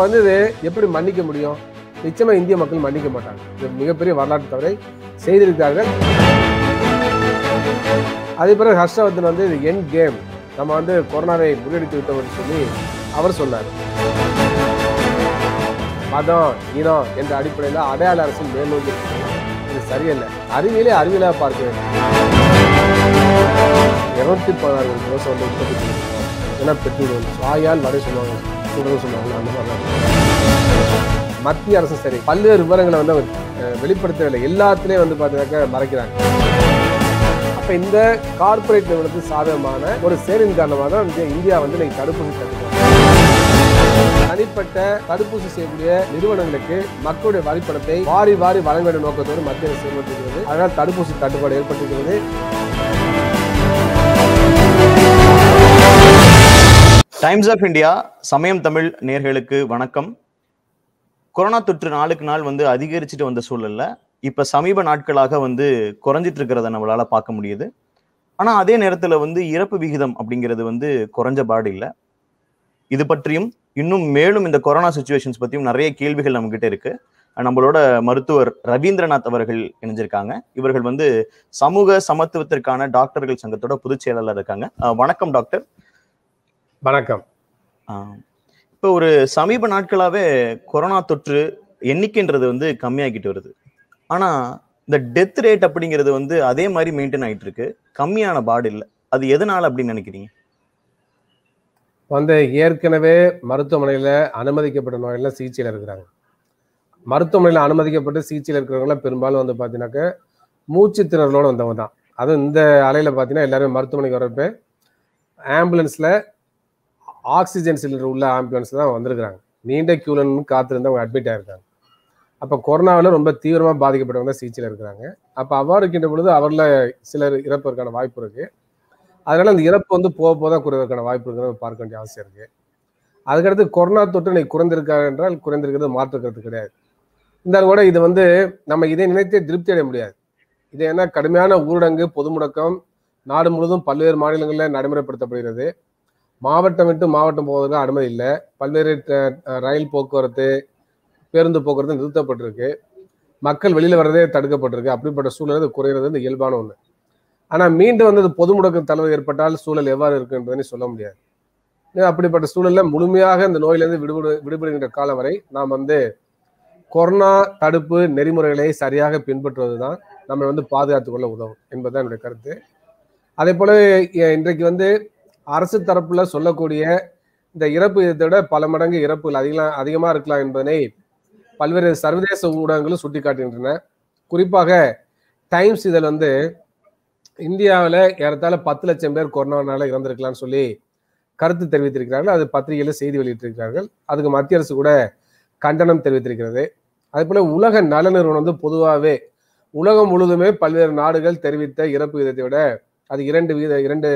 பண்ணது எப்படி மன்னிக்க முடியும் நிச்சயமாக இந்திய மக்கள் மன்னிக்க மாட்டாங்க இது மிகப்பெரிய வரலாற்று தவறை செய்திருக்கிறார்கள் அதே பிறகு ஹர்ஷவர்தன் வந்து இது என் கேம் நம்ம வந்து கொரோனாவை முறியடித்து விட்டோம்னு சொல்லி அவர் சொன்னார் மதம் இனம் என்ற அடிப்படையில் அடையாள அரசு மேலோங்கி இது சரியில்லை அறிவியலே அறிவியலாக பார்க்க வேண்டும் இருநூத்தி பதினாறு வருஷம் வந்து உற்பத்தி ஏன்னா பெட்ரோல் வாயால் வரை சொல்லுவாங்க அந்த மாதிரி மத்திய அரசு சரி பல்வேறு விவரங்களை வந்து அவர் வெளிப்படுத்தவில்லை எல்லாத்துலேயும் வந்து பார்த்தீங்கன்னா மறைக்கிறாங்க அப்போ இந்த கார்பரேட் நிறுவனத்துக்கு சாதகமான ஒரு செயலின் காரணமாக தான் இந்தியா வந்து நீங்கள் தடுப்பூசி தடுக்கணும் தனிப்பட்ட தடுப்பூசி செய்யக்கூடிய நிறுவனங்களுக்கு மக்களுடைய வரிப்பணத்தை வாரி வாரி வழங்க வேண்டிய நோக்கத்தோடு மத்திய அரசு செயல்படுத்துகிறது அதனால் தடுப்பூசி தட்டுப்பாடு ஏற்பட்டிருக்கிறது டைம்ஸ் ஆஃப் இந்தியா சமயம் தமிழ் நேர்களுக்கு வணக்கம் கொரோனா தொற்று நாளுக்கு நாள் வந்து அதிகரிச்சுட்டு வந்த சூழல்ல இப்ப சமீப நாட்களாக வந்து குறைஞ்சிட்டு இருக்கிறத நம்மளால பார்க்க முடியுது ஆனா அதே நேரத்துல வந்து இறப்பு விகிதம் அப்படிங்கிறது வந்து குறைஞ்ச பாடு இல்லை இது பற்றியும் இன்னும் மேலும் இந்த கொரோனா சுச்சுவேஷன்ஸ் பற்றியும் நிறைய கேள்விகள் நம்மகிட்ட இருக்கு நம்மளோட மருத்துவர் ரவீந்திரநாத் அவர்கள் இணைஞ்சிருக்காங்க இவர்கள் வந்து சமூக சமத்துவத்திற்கான டாக்டர்கள் சங்கத்தோட பொதுச் செயலாளர் இருக்காங்க வணக்கம் டாக்டர் வணக்கம் இப்போ ஒரு சமீப நாட்களாகவே கொரோனா தொற்று எண்ணிக்கைன்றது வந்து கம்மியாகிட்டு வருது ஆனால் இந்த டெத் ரேட் அப்படிங்கிறது வந்து அதே மாதிரி மெயின்டைன் ஆகிட்டு இருக்கு கம்மியான பாடு இல்லை அது எதனால அப்படின்னு நினைக்கிறீங்க வந்து ஏற்கனவே மருத்துவமனையில் அனுமதிக்கப்பட்ட நோயெல்லாம் சிகிச்சையில் இருக்கிறாங்க மருத்துவமனையில் அனுமதிக்கப்பட்டு சிகிச்சையில் இருக்கிறவங்களாம் பெரும்பாலும் வந்து பார்த்தீங்கன்னாக்க மூச்சு திணறலோடு வந்தவங்க தான் அதுவும் இந்த அலையில் பார்த்தீங்கன்னா எல்லாருமே மருத்துவமனைக்கு வரப்ப ஆம்புலன்ஸில் ஆக்சிஜன் சிலிண்டர் உள்ள ஆம்புலன்ஸ் தான் வந்திருக்கிறாங்க நீண்ட கியூலன்னு காத்திருந்து அவங்க அட்மிட் ஆயிருக்காங்க அப்போ கொரோனாவில் ரொம்ப தீவிரமாக பாதிக்கப்பட்டவங்க தான் சிகிச்சையில் இருக்கிறாங்க அப்போ அவ்வாறு இருக்கின்ற பொழுது அவரில் சிலர் இறப்பதற்கான வாய்ப்பு இருக்குது அதனால் அந்த இறப்பு வந்து போக போக தான் குறைவதற்கான வாய்ப்பு இருக்கிறத பார்க்க வேண்டிய அவசியம் இருக்குது அதுக்கடுத்து கொரோனா தொற்று இன்னைக்கு குறைந்திருக்கா என்றால் குறைந்திருக்கிறது மாற்றுக்கிறது கிடையாது இருந்தாலும் கூட இது வந்து நம்ம இதை நினைத்தே திருப்தி அடைய முடியாது இது ஏன்னா கடுமையான ஊரடங்கு பொது முடக்கம் நாடு முழுவதும் பல்வேறு மாநிலங்களில் நடைமுறைப்படுத்தப்படுகிறது மாவட்டம் விட்டு மாவட்டம் போவதற்கு அனுமதி இல்லை பல்வேறு ரயில் போக்குவரத்து பேருந்து போக்குவரத்து நிறுத்தப்பட்டிருக்கு மக்கள் வெளியில் வர்றதே தடுக்கப்பட்டிருக்கு அப்படிப்பட்ட சூழ்நிலை குறைகிறது வந்து இயல்பான ஒன்று ஆனால் மீண்டும் வந்து அது பொது முடக்கம் தளர்வு ஏற்பட்டால் சூழல் எவ்வாறு இருக்குன்றதை சொல்ல முடியாது அப்படிப்பட்ட சூழலில் முழுமையாக இந்த நோயிலிருந்து விடுபடு விடுபடுகின்ற காலம் வரை நாம் வந்து கொரோனா தடுப்பு நெறிமுறைகளை சரியாக பின்பற்றுவது தான் நம்மை வந்து பாதுகாத்துக்கொள்ள உதவும் என்பதுதான் என்னுடைய கருத்து அதே போல இன்றைக்கு வந்து அரசு தரப்புல சொல்லக்கூடிய இந்த இறப்பு விட பல மடங்கு இறப்புகள் அதிகம் அதிகமா இருக்கலாம் என்பதனை பல்வேறு சர்வதேச ஊடகங்களும் சுட்டிக்காட்டுகின்றன குறிப்பாக டைம்ஸ் இதில் வந்து இந்தியாவில் ஏறத்தாழ பத்து லட்சம் பேர் கொரோனானால இறந்திருக்கலான்னு சொல்லி கருத்து தெரிவித்திருக்கிறார்கள் அது பத்திரிகையில் செய்தி வெளியிட்டிருக்கிறார்கள் அதுக்கு மத்திய அரசு கூட கண்டனம் தெரிவித்திருக்கிறது அதே போல உலக நல நிறுவனம் வந்து பொதுவாகவே உலகம் முழுதுமே பல்வேறு நாடுகள் தெரிவித்த இறப்பு விதத்தை விட அது இரண்டு வீத இரண்டு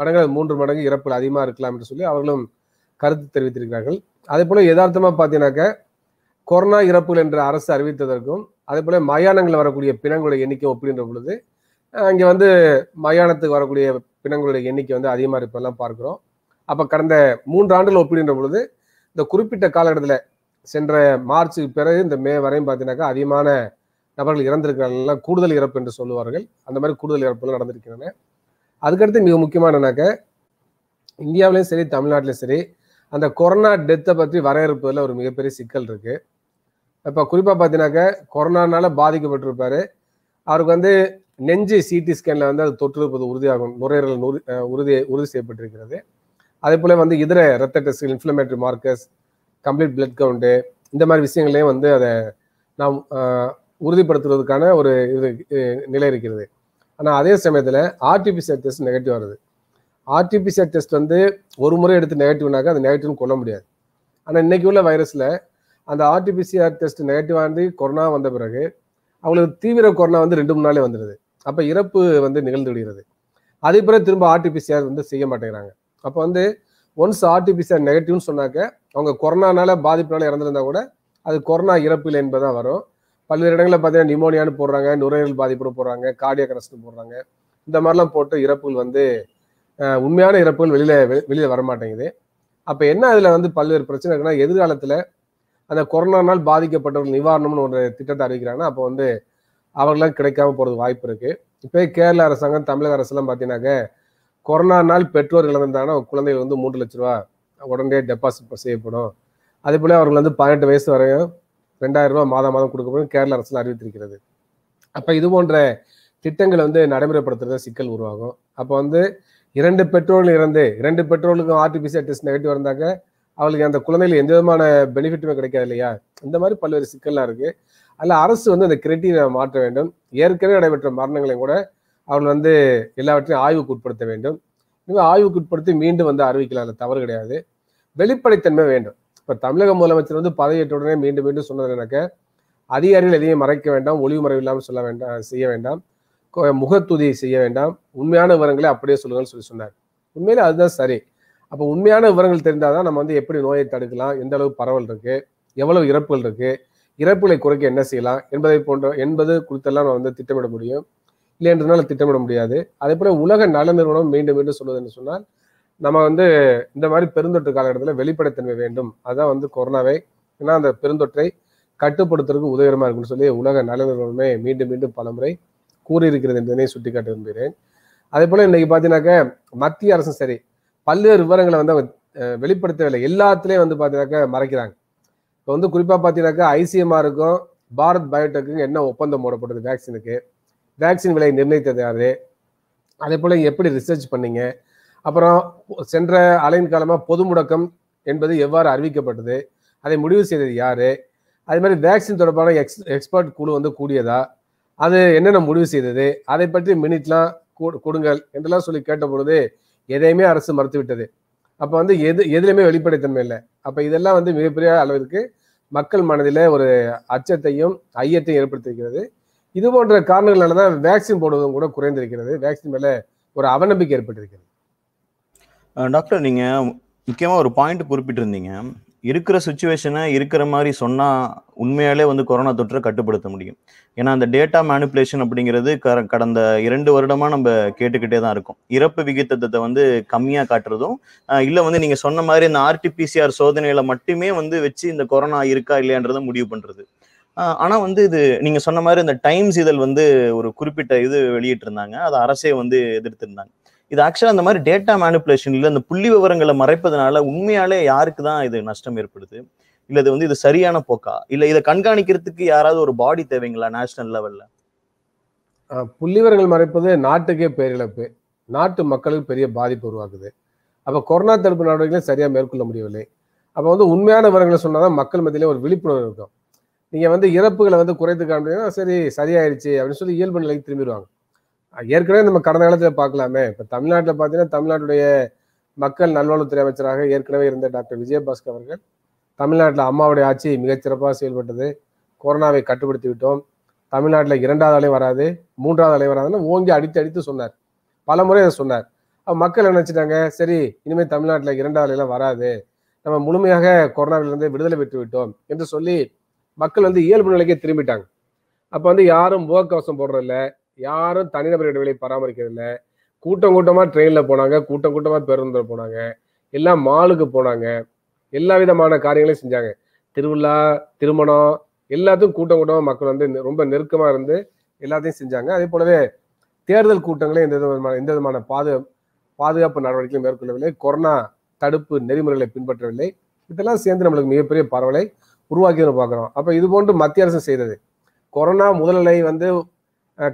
மடங்கு மூன்று மடங்கு இறப்புகள் அதிகமாக இருக்கலாம் என்று சொல்லி அவர்களும் கருத்து தெரிவித்திருக்கிறார்கள் அதே போல யதார்த்தமாக பார்த்தீங்கன்னாக்க கொரோனா இறப்புகள் என்று அரசு அறிவித்ததற்கும் அதே போல மயானங்களில் வரக்கூடிய பிணங்களுடைய எண்ணிக்கை ஒப்பிடுகின்ற பொழுது அங்கே வந்து மயானத்துக்கு வரக்கூடிய பிணங்களுடைய எண்ணிக்கை வந்து அதிகமாக இருப்பதெல்லாம் பார்க்குறோம் அப்போ கடந்த மூன்று ஆண்டுகள் ஒப்பிடுகின்ற பொழுது இந்த குறிப்பிட்ட காலகட்டத்தில் சென்ற மார்ச்சுக்கு பிறகு இந்த மே வரையும் பார்த்தீங்கன்னாக்கா அதிகமான நபர்கள் இறந்திருக்கிறார்கள் கூடுதல் இறப்பு என்று சொல்லுவார்கள் அந்த மாதிரி கூடுதல் இறப்புகள் நடந்திருக்கின்றன அதுக்கடுத்து மிக முக்கியமானனாக்க இந்தியாவிலையும் சரி தமிழ்நாட்டிலையும் சரி அந்த கொரோனா டெத்தை பற்றி வரையறுப்பதில் ஒரு மிகப்பெரிய சிக்கல் இருக்குது இப்போ குறிப்பாக பார்த்தீங்கன்னாக்க கொரோனானால பாதிக்கப்பட்டிருப்பார் அவருக்கு வந்து நெஞ்சு சிடி ஸ்கேனில் வந்து அது இருப்பது உறுதியாகும் நுரையீரல் உறுதி உறுதி செய்யப்பட்டிருக்கிறது அதே போல் வந்து இதர ரத்த டெஸ்ட்கள் inflammatory markers complete blood count இந்த மாதிரி விஷயங்களையும் வந்து அதை நாம் உறுதிப்படுத்துவதற்கான ஒரு இது நிலை இருக்கிறது ஆனால் அதே சமயத்தில் ஆர்டிபிசிஆர் டெஸ்ட் நெகட்டிவ் வருது ஆர்டிபிசிஆர் டெஸ்ட் வந்து ஒரு முறை எடுத்து நெகட்டிவ்னாக்கா அது நெகட்டிவ்னு கொள்ள முடியாது ஆனால் இன்றைக்கி உள்ள வைரஸில் அந்த ஆர்டிபிசிஆர் டெஸ்ட் நெகட்டிவானது கொரோனா வந்த பிறகு அவங்களுக்கு தீவிர கொரோனா வந்து ரெண்டு மூணு நாளே வந்துடுது அப்போ இறப்பு வந்து நிகழ்ந்து விடுகிறது அதே பிறகு திரும்ப ஆர்டிபிசிஆர் வந்து செய்ய மாட்டேங்கிறாங்க அப்போ வந்து ஒன்ஸ் ஆர்டிபிசிஆர் நெகட்டிவ்னு சொன்னாக்க அவங்க கொரோனானால பாதிப்புனால இறந்துருந்தா கூட அது கொரோனா இறப்பு இல்லை என்பதுதான் வரும் பல்வேறு இடங்களில் பார்த்தீங்கன்னா நிமோனியான்னு போடுறாங்க நுரையீரல் பாதிப்பு போடுறாங்க கார்டியா கரஸ்ட்னு போடுறாங்க இந்த மாதிரிலாம் போட்டு இறப்புகள் வந்து உண்மையான இறப்புகள் வெளியில் வெளியில் வரமாட்டேங்குது அப்போ என்ன அதில் வந்து பல்வேறு பிரச்சனை இருக்குன்னா எதிர்காலத்தில் அந்த கொரோனானால் பாதிக்கப்பட்டவர்கள் நிவாரணம்னு ஒரு திட்டத்தை அறிவிக்கிறாங்கன்னா அப்போ வந்து அவர்களாம் கிடைக்காம போகிறதுக்கு வாய்ப்பு இருக்குது இப்போ கேரள அரசாங்கம் தமிழக அரசுலாம் பார்த்தீங்கன்னாக்க கொரோனானால் பெற்றோர் இழந்திருந்தாங்கன்னா குழந்தைகள் வந்து மூன்று லட்ச ரூபா உடனே டெபாசிட் செய்யப்படும் அதே போல் அவர்கள் வந்து பதினெட்டு வயசு வரையும் ரெண்டாயிரம் ரூபாய் மாதம் மாதம் கொடுக்கப்படும் கேரள அரசு அறிவித்திருக்கிறது அப்போ இது போன்ற திட்டங்களை வந்து நடைமுறைப்படுத்துறது சிக்கல் உருவாகும் அப்போ வந்து இரண்டு பெட்ரோல் இறந்து இரண்டு பெட்ரோலுக்கும் ஆர்டிபிசிஆர் டெஸ்ட் நெகட்டிவ் இருந்தாங்க அவளுக்கு அந்த குழந்தைகள் எந்த விதமான பெனிஃபிட்டுமே கிடைக்காது இல்லையா இந்த மாதிரி பல்வேறு சிக்கல்லாம் இருக்குது அதில் அரசு வந்து அந்த கிரிட்டீரியா மாற்ற வேண்டும் ஏற்கனவே நடைபெற்ற மரணங்களையும் கூட அவர்கள் வந்து எல்லாவற்றையும் ஆய்வுக்கு உட்படுத்த வேண்டும் இனிமேல் ஆய்வுக்கு உட்படுத்தி மீண்டும் வந்து அறிவிக்கலாம் அதில் தவறு கிடையாது வெளிப்படைத்தன்மை வேண்டும் இப்போ தமிழக முதலமைச்சர் வந்து பதவியேற்ற உடனே மீண்டும் மீண்டும் சொன்னது எனக்கு அதிகாரிகள் எதையும் மறைக்க வேண்டாம் ஒளிவு மறைவு இல்லாமல் சொல்ல வேண்டாம் செய்ய வேண்டாம் முகத்துதியை செய்ய வேண்டாம் உண்மையான விவரங்களை அப்படியே சொல்லுங்கன்னு சொல்லி சொன்னார் உண்மையில அதுதான் சரி அப்போ உண்மையான விவரங்கள் தெரிந்தால் தான் நம்ம வந்து எப்படி நோயை தடுக்கலாம் எந்த அளவு பரவல் இருக்கு எவ்வளவு இறப்புகள் இருக்கு இறப்புகளை குறைக்க என்ன செய்யலாம் என்பதை போன்ற என்பது குறித்தெல்லாம் நம்ம வந்து திட்டமிட முடியும் இல்லை என்றதுனால திட்டமிட முடியாது அதே போல உலக நல நிறுவனம் மீண்டும் மீண்டும் சொல்வது என்று சொன்னால் நம்ம வந்து இந்த மாதிரி பெருந்தொற்று காலகட்டத்தில் வெளிப்படைத்தன்மை வேண்டும் அதுதான் வந்து கொரோனாவை ஏன்னா அந்த பெருந்தொற்றை கட்டுப்படுத்துறதுக்கு உதவிகரமாக இருக்குன்னு சொல்லி உலக நல நிறுவனமே மீண்டும் மீண்டும் பலமுறை கூறியிருக்கிறது என்பதனை சுட்டிக்காட்ட விரும்புகிறேன் அதே போல் இன்றைக்கி பார்த்தீங்கன்னாக்க மத்திய அரசும் சரி பல்வேறு விவரங்களை வந்து அவங்க வெளிப்படுத்தவில்லை எல்லாத்துலேயும் வந்து பார்த்தீங்கன்னாக்க மறைக்கிறாங்க இப்போ வந்து குறிப்பாக பார்த்தீங்கன்னாக்கா ஐசிஎம்ஆருக்கும் பாரத் பயோடெக்குங்க என்ன ஒப்பந்தம் போடப்பட்டது வேக்சினுக்கு வேக்சின் விலை நிர்ணயித்தது யாரு அதே போல் எப்படி ரிசர்ச் பண்ணீங்க அப்புறம் சென்ற அலையின் காலமாக பொது முடக்கம் என்பது எவ்வாறு அறிவிக்கப்பட்டது அதை முடிவு செய்தது யார் அதே மாதிரி வேக்சின் தொடர்பான எக்ஸ் எக்ஸ்பர்ட் குழு வந்து கூடியதா அது என்னென்ன முடிவு செய்தது அதை பற்றி மினிட்லாம் கொடுங்கள் என்றெல்லாம் சொல்லி கேட்ட பொழுது எதையுமே அரசு மறுத்துவிட்டது அப்போ வந்து எது எதுலையுமே வெளிப்படைத்தன்மை இல்லை அப்போ இதெல்லாம் வந்து மிகப்பெரிய அளவிற்கு மக்கள் மனதில் ஒரு அச்சத்தையும் ஐயத்தையும் ஏற்படுத்தியிருக்கிறது இது போன்ற காரணங்களால தான் வேக்சின் போடுவதும் கூட குறைந்திருக்கிறது வேக்சின் மேலே ஒரு அவநம்பிக்கை ஏற்பட்டிருக்கிறது டாக்டர் நீங்கள் முக்கியமாக ஒரு பாயிண்ட் குறிப்பிட்டிருந்தீங்க இருக்கிற சுச்சுவேஷனை இருக்கிற மாதிரி சொன்னால் உண்மையாலே வந்து கொரோனா தொற்றை கட்டுப்படுத்த முடியும் ஏன்னா அந்த டேட்டா மேனிப்புலேஷன் அப்படிங்கிறது க கடந்த இரண்டு வருடமாக நம்ம கேட்டுக்கிட்டே தான் இருக்கும் இறப்பு விகிதத்தை வந்து கம்மியாக காட்டுறதும் இல்லை வந்து நீங்கள் சொன்ன மாதிரி இந்த ஆர்டிபிசிஆர் சோதனையில் மட்டுமே வந்து வச்சு இந்த கொரோனா இருக்கா இல்லையான்றதை முடிவு பண்ணுறது ஆனால் வந்து இது நீங்கள் சொன்ன மாதிரி இந்த டைம்ஸ் இதழ் வந்து ஒரு குறிப்பிட்ட இது வெளியிட்டிருந்தாங்க அதை அரசே வந்து எதிர்த்திருந்தாங்க இது ஆக்சுவலா அந்த மாதிரி டேட்டா இல்லை அந்த புள்ளி விவரங்களை மறைப்பதனால உண்மையாலே யாருக்கு தான் இது நஷ்டம் ஏற்படுது இல்ல இது வந்து இது சரியான போக்கா இல்ல இதை கண்காணிக்கிறதுக்கு யாராவது ஒரு பாடி தேவைங்களா நேஷனல் லெவல்ல புள்ளிவர்கள் மறைப்பது நாட்டுக்கே பேரிழப்பு நாட்டு மக்களுக்கு பெரிய பாதிப்பு உருவாக்குது அப்போ கொரோனா தடுப்பு நடவடிக்கைகளை சரியாக மேற்கொள்ள முடியவில்லை அப்போ வந்து உண்மையான விவரங்களை சொன்னால் தான் மக்கள் மத்தியிலே ஒரு விழிப்புணர்வு இருக்கும் நீங்கள் வந்து இறப்புகளை வந்து குறைத்து காமிட்டீங்கன்னா சரி சரியாயிருச்சு அப்படின்னு சொல்லி இயல்பு நிலைக்கு திரும்பிடுவாங்க ஏற்கனவே நம்ம கடந்த காலத்தில் பார்க்கலாமே இப்போ தமிழ்நாட்டில் பார்த்தீங்கன்னா தமிழ்நாட்டுடைய மக்கள் நல்வாழ்வுத்துறை அமைச்சராக ஏற்கனவே இருந்த டாக்டர் விஜயபாஸ்கர் அவர்கள் தமிழ்நாட்டில் அம்மாவுடைய ஆட்சி மிகச்சிறப்பாக செயல்பட்டது கொரோனாவை கட்டுப்படுத்தி விட்டோம் தமிழ்நாட்டில் இரண்டாவது அலை வராது மூன்றாவது அலை வராதுன்னு ஓங்கி அடித்து அடித்து சொன்னார் பல முறை அதை சொன்னார் மக்கள் நினச்சிட்டாங்க சரி இனிமேல் தமிழ்நாட்டில் இரண்டாவது அலையெல்லாம் வராது நம்ம முழுமையாக கொரோனாவிலிருந்து விடுதலை பெற்று விட்டோம் என்று சொல்லி மக்கள் வந்து இயல்பு நிலைக்கே திரும்பிட்டாங்க அப்போ வந்து யாரும் முகக்கவசம் போடுறதில்ல யாரும் தனிநபர் இடைவெளியை பராமரிக்கிறதில்ல கூட்டம் கூட்டமாக ட்ரெயினில் போனாங்க கூட்டம் கூட்டமாக பேருந்தில் போனாங்க எல்லாம் மாலுக்கு போனாங்க எல்லா விதமான காரியங்களையும் செஞ்சாங்க திருவிழா திருமணம் எல்லாத்துக்கும் கூட்டம் கூட்டமாக மக்கள் வந்து ரொம்ப நெருக்கமாக இருந்து எல்லாத்தையும் செஞ்சாங்க அதே போலவே தேர்தல் கூட்டங்களையும் எந்த விதமான எந்த விதமான பாது பாதுகாப்பு நடவடிக்கையும் மேற்கொள்ளவில்லை கொரோனா தடுப்பு நெறிமுறைகளை பின்பற்றவில்லை இதெல்லாம் சேர்ந்து நம்மளுக்கு மிகப்பெரிய பரவலை உருவாக்கி பார்க்குறோம் அப்போ இது போன்று மத்திய அரசு செய்தது கொரோனா முதலலை வந்து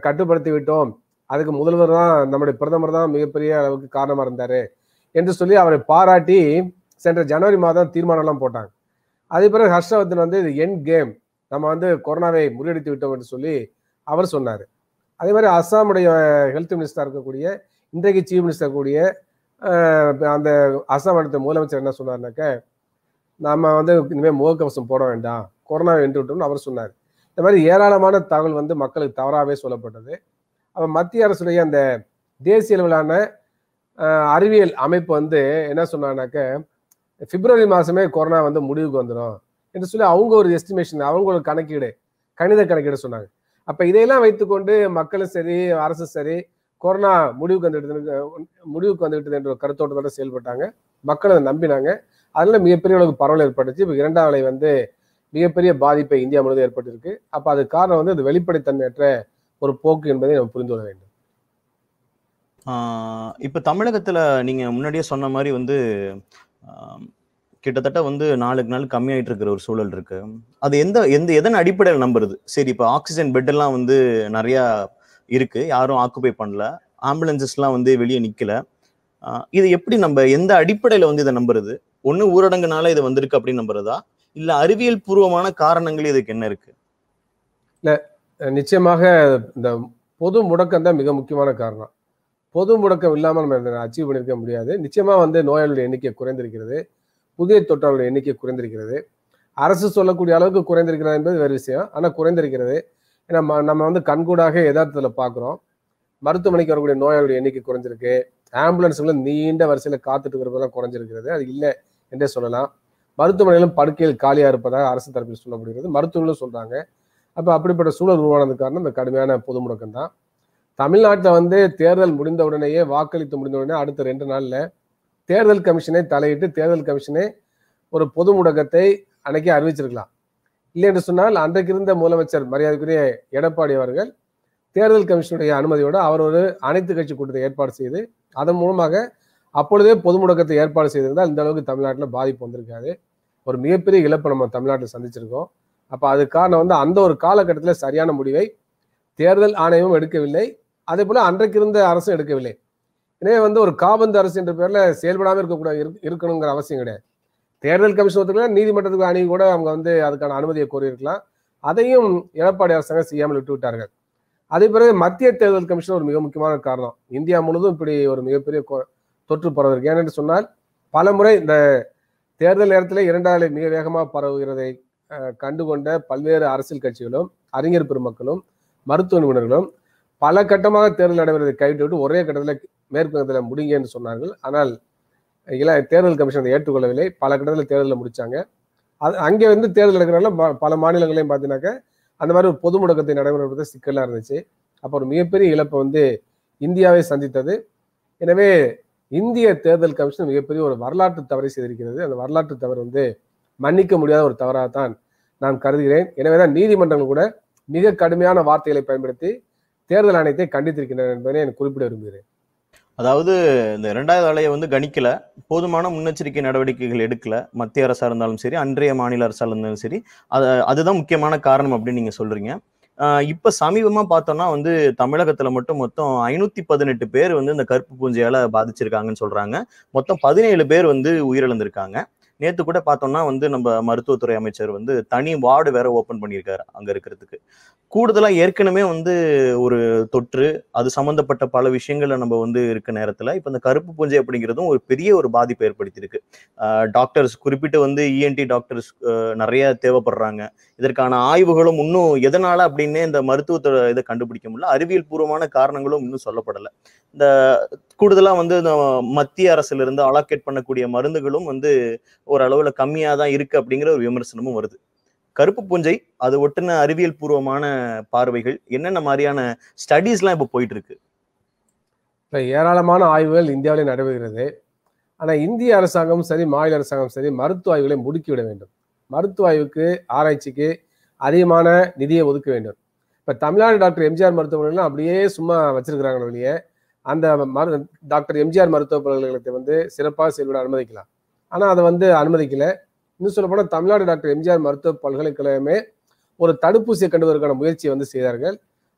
கட்டுப்படுத்தி விட்டோம் அதுக்கு முதல்வர் தான் நம்முடைய பிரதமர் தான் மிகப்பெரிய அளவுக்கு காரணமாக இருந்தார் என்று சொல்லி அவரை பாராட்டி சென்ற ஜனவரி மாதம் தீர்மானம்லாம் போட்டாங்க அதே பிறகு ஹர்ஷவர்தன் வந்து இது என் கேம் நம்ம வந்து கொரோனாவை முறியடித்து விட்டோம் என்று சொல்லி அவர் சொன்னார் அதே மாதிரி அஸ்ஸாமுடைய ஹெல்த் மினிஸ்டராக இருக்கக்கூடிய இன்றைக்கு சீஃப் மினிஸ்டர் கூடிய அந்த அஸ்ஸாம் அடுத்த முதலமைச்சர் என்ன சொன்னார்னாக்க நம்ம வந்து இனிமேல் முகக்கவசம் போட வேண்டாம் கொரோனா வென்று விட்டோம்னு அவர் சொன்னார் இந்த மாதிரி ஏராளமான தகவல் வந்து மக்களுக்கு தவறாகவே சொல்லப்பட்டது அப்போ மத்திய அரசுடைய அந்த தேசிய அளவிலான அறிவியல் அமைப்பு வந்து என்ன சொன்னானாக்க பிப்ரவரி மாதமே கொரோனா வந்து முடிவுக்கு வந்துடும் என்று சொல்லி அவங்க ஒரு எஸ்டிமேஷன் அவங்க ஒரு கணக்கீடு கணித கணக்கீடு சொன்னாங்க அப்போ இதையெல்லாம் வைத்துக்கொண்டு மக்களும் சரி அரசும் சரி கொரோனா முடிவுக்கு வந்துட்டு முடிவுக்கு வந்துவிட்டது என்ற கருத்தோட்டத்தோட கருத்தோட்டத்தோடு செயல்பட்டாங்க மக்கள் அதை நம்பினாங்க அதில் மிகப்பெரிய அளவுக்கு பரவல் ஏற்பட்டுச்சு இப்போ இரண்டாம் அலை வந்து மிகப்பெரிய பாதிப்பை இந்தியா முழுவதும் ஏற்பட்டிருக்கு அப்போ அது காரணம் வந்து அது வெளிப்படைத்தன்மையற்ற ஒரு போக்கு என்பதை நம்ம புரிந்து கொள்ள வேண்டும் இப்போ தமிழகத்தில் நீங்கள் முன்னாடியே சொன்ன மாதிரி வந்து கிட்டத்தட்ட வந்து நாளுக்கு நாள் கம்மியாயிட்டு இருக்கிற ஒரு சூழல் இருக்கு அது எந்த எந்த எதன் அடிப்படையில் நம்புறது சரி இப்போ ஆக்சிஜன் பெட் எல்லாம் வந்து நிறையா இருக்கு யாரும் ஆக்குபை பண்ணல ஆம்புலன்சஸ்லாம் வந்து வெளியே நிற்கல இதை எப்படி நம்ம எந்த அடிப்படையில் வந்து இதை நம்புறது ஒன்று ஊரடங்குனால இது வந்திருக்கு அப்படின்னு நம்புறதா இல்ல அறிவியல் பூர்வமான காரணங்கள் இதுக்கு என்ன இருக்கு இல்ல நிச்சயமாக இந்த பொது முடக்கம் தான் மிக முக்கியமான காரணம் பொது முடக்கம் இல்லாமல் நம்ம அச்சீவ் பண்ணியிருக்க முடியாது நிச்சயமா வந்து நோயாளிகள் எண்ணிக்கை குறைந்திருக்கிறது புதிய தொற்றாளர்கள் எண்ணிக்கை குறைந்திருக்கிறது அரசு சொல்லக்கூடிய அளவுக்கு குறைந்திருக்கிறது என்பது வேறு விஷயம் ஆனால் குறைந்திருக்கிறது ஏன்னா நம்ம வந்து கண்கூடாக யதார்த்தத்தில் பார்க்குறோம் மருத்துவமனைக்கு வரக்கூடிய நோயாளிகள் எண்ணிக்கை குறைஞ்சிருக்கு ஆம்புலன்ஸ்களும் நீண்ட வரிசையில் காத்துட்டு இருக்கிறதெல்லாம் குறைஞ்சிருக்கிறது அது இல்லை என்றே சொல்லலாம் மருத்துவமனையிலும் படுக்கையில் காலியாக இருப்பதாக அரசு தரப்பில் சொல்லப்படுகிறது மருத்துவர்களும் சொல்கிறாங்க அப்போ அப்படிப்பட்ட சூழல் உருவானது காரணம் இந்த கடுமையான பொது முடக்கம் தான் தமிழ்நாட்டில் வந்து தேர்தல் முடிந்த உடனேயே வாக்களித்து முடிந்த உடனே அடுத்த ரெண்டு நாளில் தேர்தல் கமிஷனை தலையிட்டு தேர்தல் கமிஷனே ஒரு பொது முடக்கத்தை அன்னைக்கு அறிவிச்சிருக்கலாம் இல்லை என்று சொன்னால் அன்றைக்கு இருந்த முதலமைச்சர் மரியாதைக்குரிய எடப்பாடி அவர்கள் தேர்தல் கமிஷனுடைய அனுமதியோடு அவர் ஒரு அனைத்து கட்சி கூட்டத்தை ஏற்பாடு செய்து அதன் மூலமாக அப்பொழுதே பொது முடக்கத்தை ஏற்பாடு செய்திருந்தால் இந்த அளவுக்கு தமிழ்நாட்டில் பாதிப்பு வந்திருக்காது ஒரு மிகப்பெரிய இழப்பை நம்ம தமிழ்நாட்டில் சந்திச்சிருக்கோம் அப்போ அது காரணம் வந்து அந்த ஒரு காலகட்டத்தில் சரியான முடிவை தேர்தல் ஆணையமும் எடுக்கவில்லை அதே போல் அன்றைக்கு இருந்த அரசும் எடுக்கவில்லை எனவே வந்து ஒரு காபந்து அரசு என்ற பேரில் செயல்படாமல் இருக்கக்கூடாது இருக்கணுங்கிற அவசியம் கிடையாது தேர்தல் கமிஷன் ஒத்துக்கலாம் நீதிமன்றத்துக்கு அணுகி கூட அவங்க வந்து அதுக்கான அனுமதியை கோரியிருக்கலாம் அதையும் எடப்பாடி அரசாங்கம் செய்யாமல் விட்டு விட்டார்கள் அதே பிறகு மத்திய தேர்தல் கமிஷன் ஒரு மிக முக்கியமான காரணம் இந்தியா முழுவதும் இப்படி ஒரு மிகப்பெரிய தொற்று பரவுகிறது ஏனென்று சொன்னால் பல முறை இந்த தேர்தல் நேரத்தில் இரண்டாவது மிக வேகமாக பரவுகிறதை கண்டுகொண்ட பல்வேறு அரசியல் கட்சிகளும் அறிஞர் பெருமக்களும் மருத்துவ நிபுணர்களும் பல கட்டமாக தேர்தல் நடைபெறுவதை கைவிட்டு ஒரே கட்டத்தில் மேற்குவங்கத்தில் முடிங்க என்று சொன்னார்கள் ஆனால் இல தேர்தல் கமிஷன் அதை ஏற்றுக்கொள்ளவில்லை பல கட்டத்தில் தேர்தலில் முடித்தாங்க அது அங்கே வந்து தேர்தல் நடக்கிறனால பல மாநிலங்களையும் பார்த்தீங்கன்னாக்கா அந்த மாதிரி ஒரு பொது முடக்கத்தை நடைபெறுவது சிக்கலாக இருந்துச்சு அப்போ ஒரு மிகப்பெரிய இழப்பை வந்து இந்தியாவை சந்தித்தது எனவே இந்திய தேர்தல் கமிஷன் மிகப்பெரிய ஒரு வரலாற்று தவறை செய்திருக்கிறது அந்த வரலாற்று தவறு வந்து மன்னிக்க முடியாத ஒரு தவறாக தான் நான் கருதுகிறேன் எனவேதான் நீதிமன்றங்கள் கூட மிக கடுமையான வார்த்தைகளை பயன்படுத்தி தேர்தல் ஆணையத்தை கண்டித்திருக்கின்றன என்பதை எனக்கு குறிப்பிட விரும்புகிறேன் அதாவது இந்த இரண்டாவது அலையை வந்து கணிக்கல போதுமான முன்னெச்சரிக்கை நடவடிக்கைகள் எடுக்கல மத்திய அரசா இருந்தாலும் சரி அன்றைய மாநில அரசா இருந்தாலும் சரி அது அதுதான் முக்கியமான காரணம் அப்படின்னு நீங்க சொல்றீங்க இப்போ சமீபமாக பார்த்தோம்னா வந்து தமிழகத்தில் மட்டும் மொத்தம் ஐநூற்றி பதினெட்டு பேர் வந்து இந்த கருப்பு பூஞ்சையால் பாதிச்சிருக்காங்கன்னு சொல்கிறாங்க மொத்தம் பதினேழு பேர் வந்து உயிரிழந்திருக்காங்க நேற்று கூட பார்த்தோம்னா வந்து நம்ம மருத்துவத்துறை அமைச்சர் வந்து தனி வார்டு வேற ஓப்பன் பண்ணியிருக்காரு அங்கே இருக்கிறதுக்கு கூடுதலாக ஏற்கனவே வந்து ஒரு தொற்று அது சம்மந்தப்பட்ட பல விஷயங்கள்ல நம்ம வந்து இருக்க நேரத்தில் இப்போ இந்த கருப்பு பூஞ்சை அப்படிங்கிறதும் ஒரு பெரிய ஒரு பாதிப்பை ஏற்படுத்தியிருக்கு டாக்டர்ஸ் குறிப்பிட்டு வந்து இஎன்டி e டாக்டர்ஸ் நிறைய தேவைப்படுறாங்க இதற்கான ஆய்வுகளும் இன்னும் எதனால அப்படின்னு இந்த மருத்துவத்தை இதை கண்டுபிடிக்க முடியல அறிவியல் பூர்வமான காரணங்களும் இன்னும் சொல்லப்படலை இந்த கூடுதலாக வந்து இந்த மத்திய அரசிலிருந்து அலோகேட் பண்ணக்கூடிய மருந்துகளும் வந்து ஒரு அளவில் கம்மியாக தான் இருக்குது அப்படிங்கிற ஒரு விமர்சனமும் வருது கருப்பு பூஞ்சை அது ஒட்டுன அறிவியல் பூர்வமான பார்வைகள் என்னென்ன மாதிரியான ஸ்டடீஸ்லாம் இப்போ போயிட்டு இருக்கு ஏராளமான ஆய்வுகள் இந்தியாவிலே நடைபெறுகிறது ஆனால் இந்திய அரசாங்கமும் சரி மாநில அரசாங்கமும் சரி மருத்துவ ஆய்வுகளை முடுக்கிவிட வேண்டும் மருத்துவ ஆய்வுக்கு ஆராய்ச்சிக்கு அதிகமான நிதியை ஒதுக்க வேண்டும் இப்போ தமிழ்நாடு டாக்டர் எம்ஜிஆர் மருத்துவமனைலாம் அப்படியே சும்மா வச்சிருக்கிறாங்களே வெளியே அந்த மரு டாக்டர் எம்ஜிஆர் மருத்துவ பல்கலைக்கழகத்தை வந்து சிறப்பாக செயல்பட அனுமதிக்கலாம் ஆனால் அதை வந்து அனுமதிக்கல இன்னும் சொல்லப்போனால் தமிழ்நாடு டாக்டர் எம்ஜிஆர் மருத்துவ பல்கலைக்கழகமே ஒரு தடுப்பூசியை கண்டுவதற்கான முயற்சியை வந்து செய்தார்கள்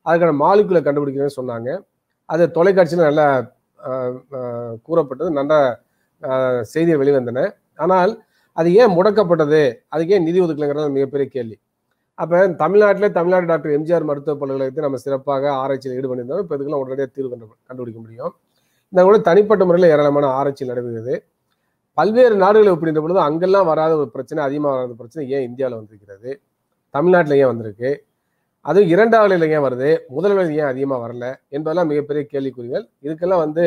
அதுக்கான மாலிகுலை கண்டுபிடிக்கணும்னு சொன்னாங்க அது தொலைக்காட்சியில் நல்லா கூறப்பட்டது நல்ல செய்தியை வெளிவந்தன ஆனால் அது ஏன் முடக்கப்பட்டது அதுக்கு ஏன் நிதி ஒதுக்கலைங்கிறது மிகப்பெரிய கேள்வி அப்போ தமிழ்நாட்டிலே தமிழ்நாடு டாக்டர் எம்ஜிஆர் மருத்துவ பல்கலைக்கழகத்தை நம்ம சிறப்பாக ஆராய்ச்சியில் ஈடுபட்டிருந்தோம் இப்போ இதுக்கெல்லாம் உடனடியாக தீர்வு கண்டு கண்டுபிடிக்க முடியும் இந்த கூட தனிப்பட்ட முறையில் ஏராளமான ஆராய்ச்சி நடைபெறுகிறது பல்வேறு நாடுகளை இருந்த பொழுது அங்கெல்லாம் வராத ஒரு பிரச்சனை அதிகமாக வராத பிரச்சனை ஏன் இந்தியாவில் வந்திருக்கிறது தமிழ்நாட்டில் ஏன் வந்திருக்கு அதுவும் இரண்டாவது ஏன் வருது முதல் நிலையில் ஏன் அதிகமாக வரல என்பதெல்லாம் மிகப்பெரிய கேள்விக்குறிகள் இதுக்கெல்லாம் வந்து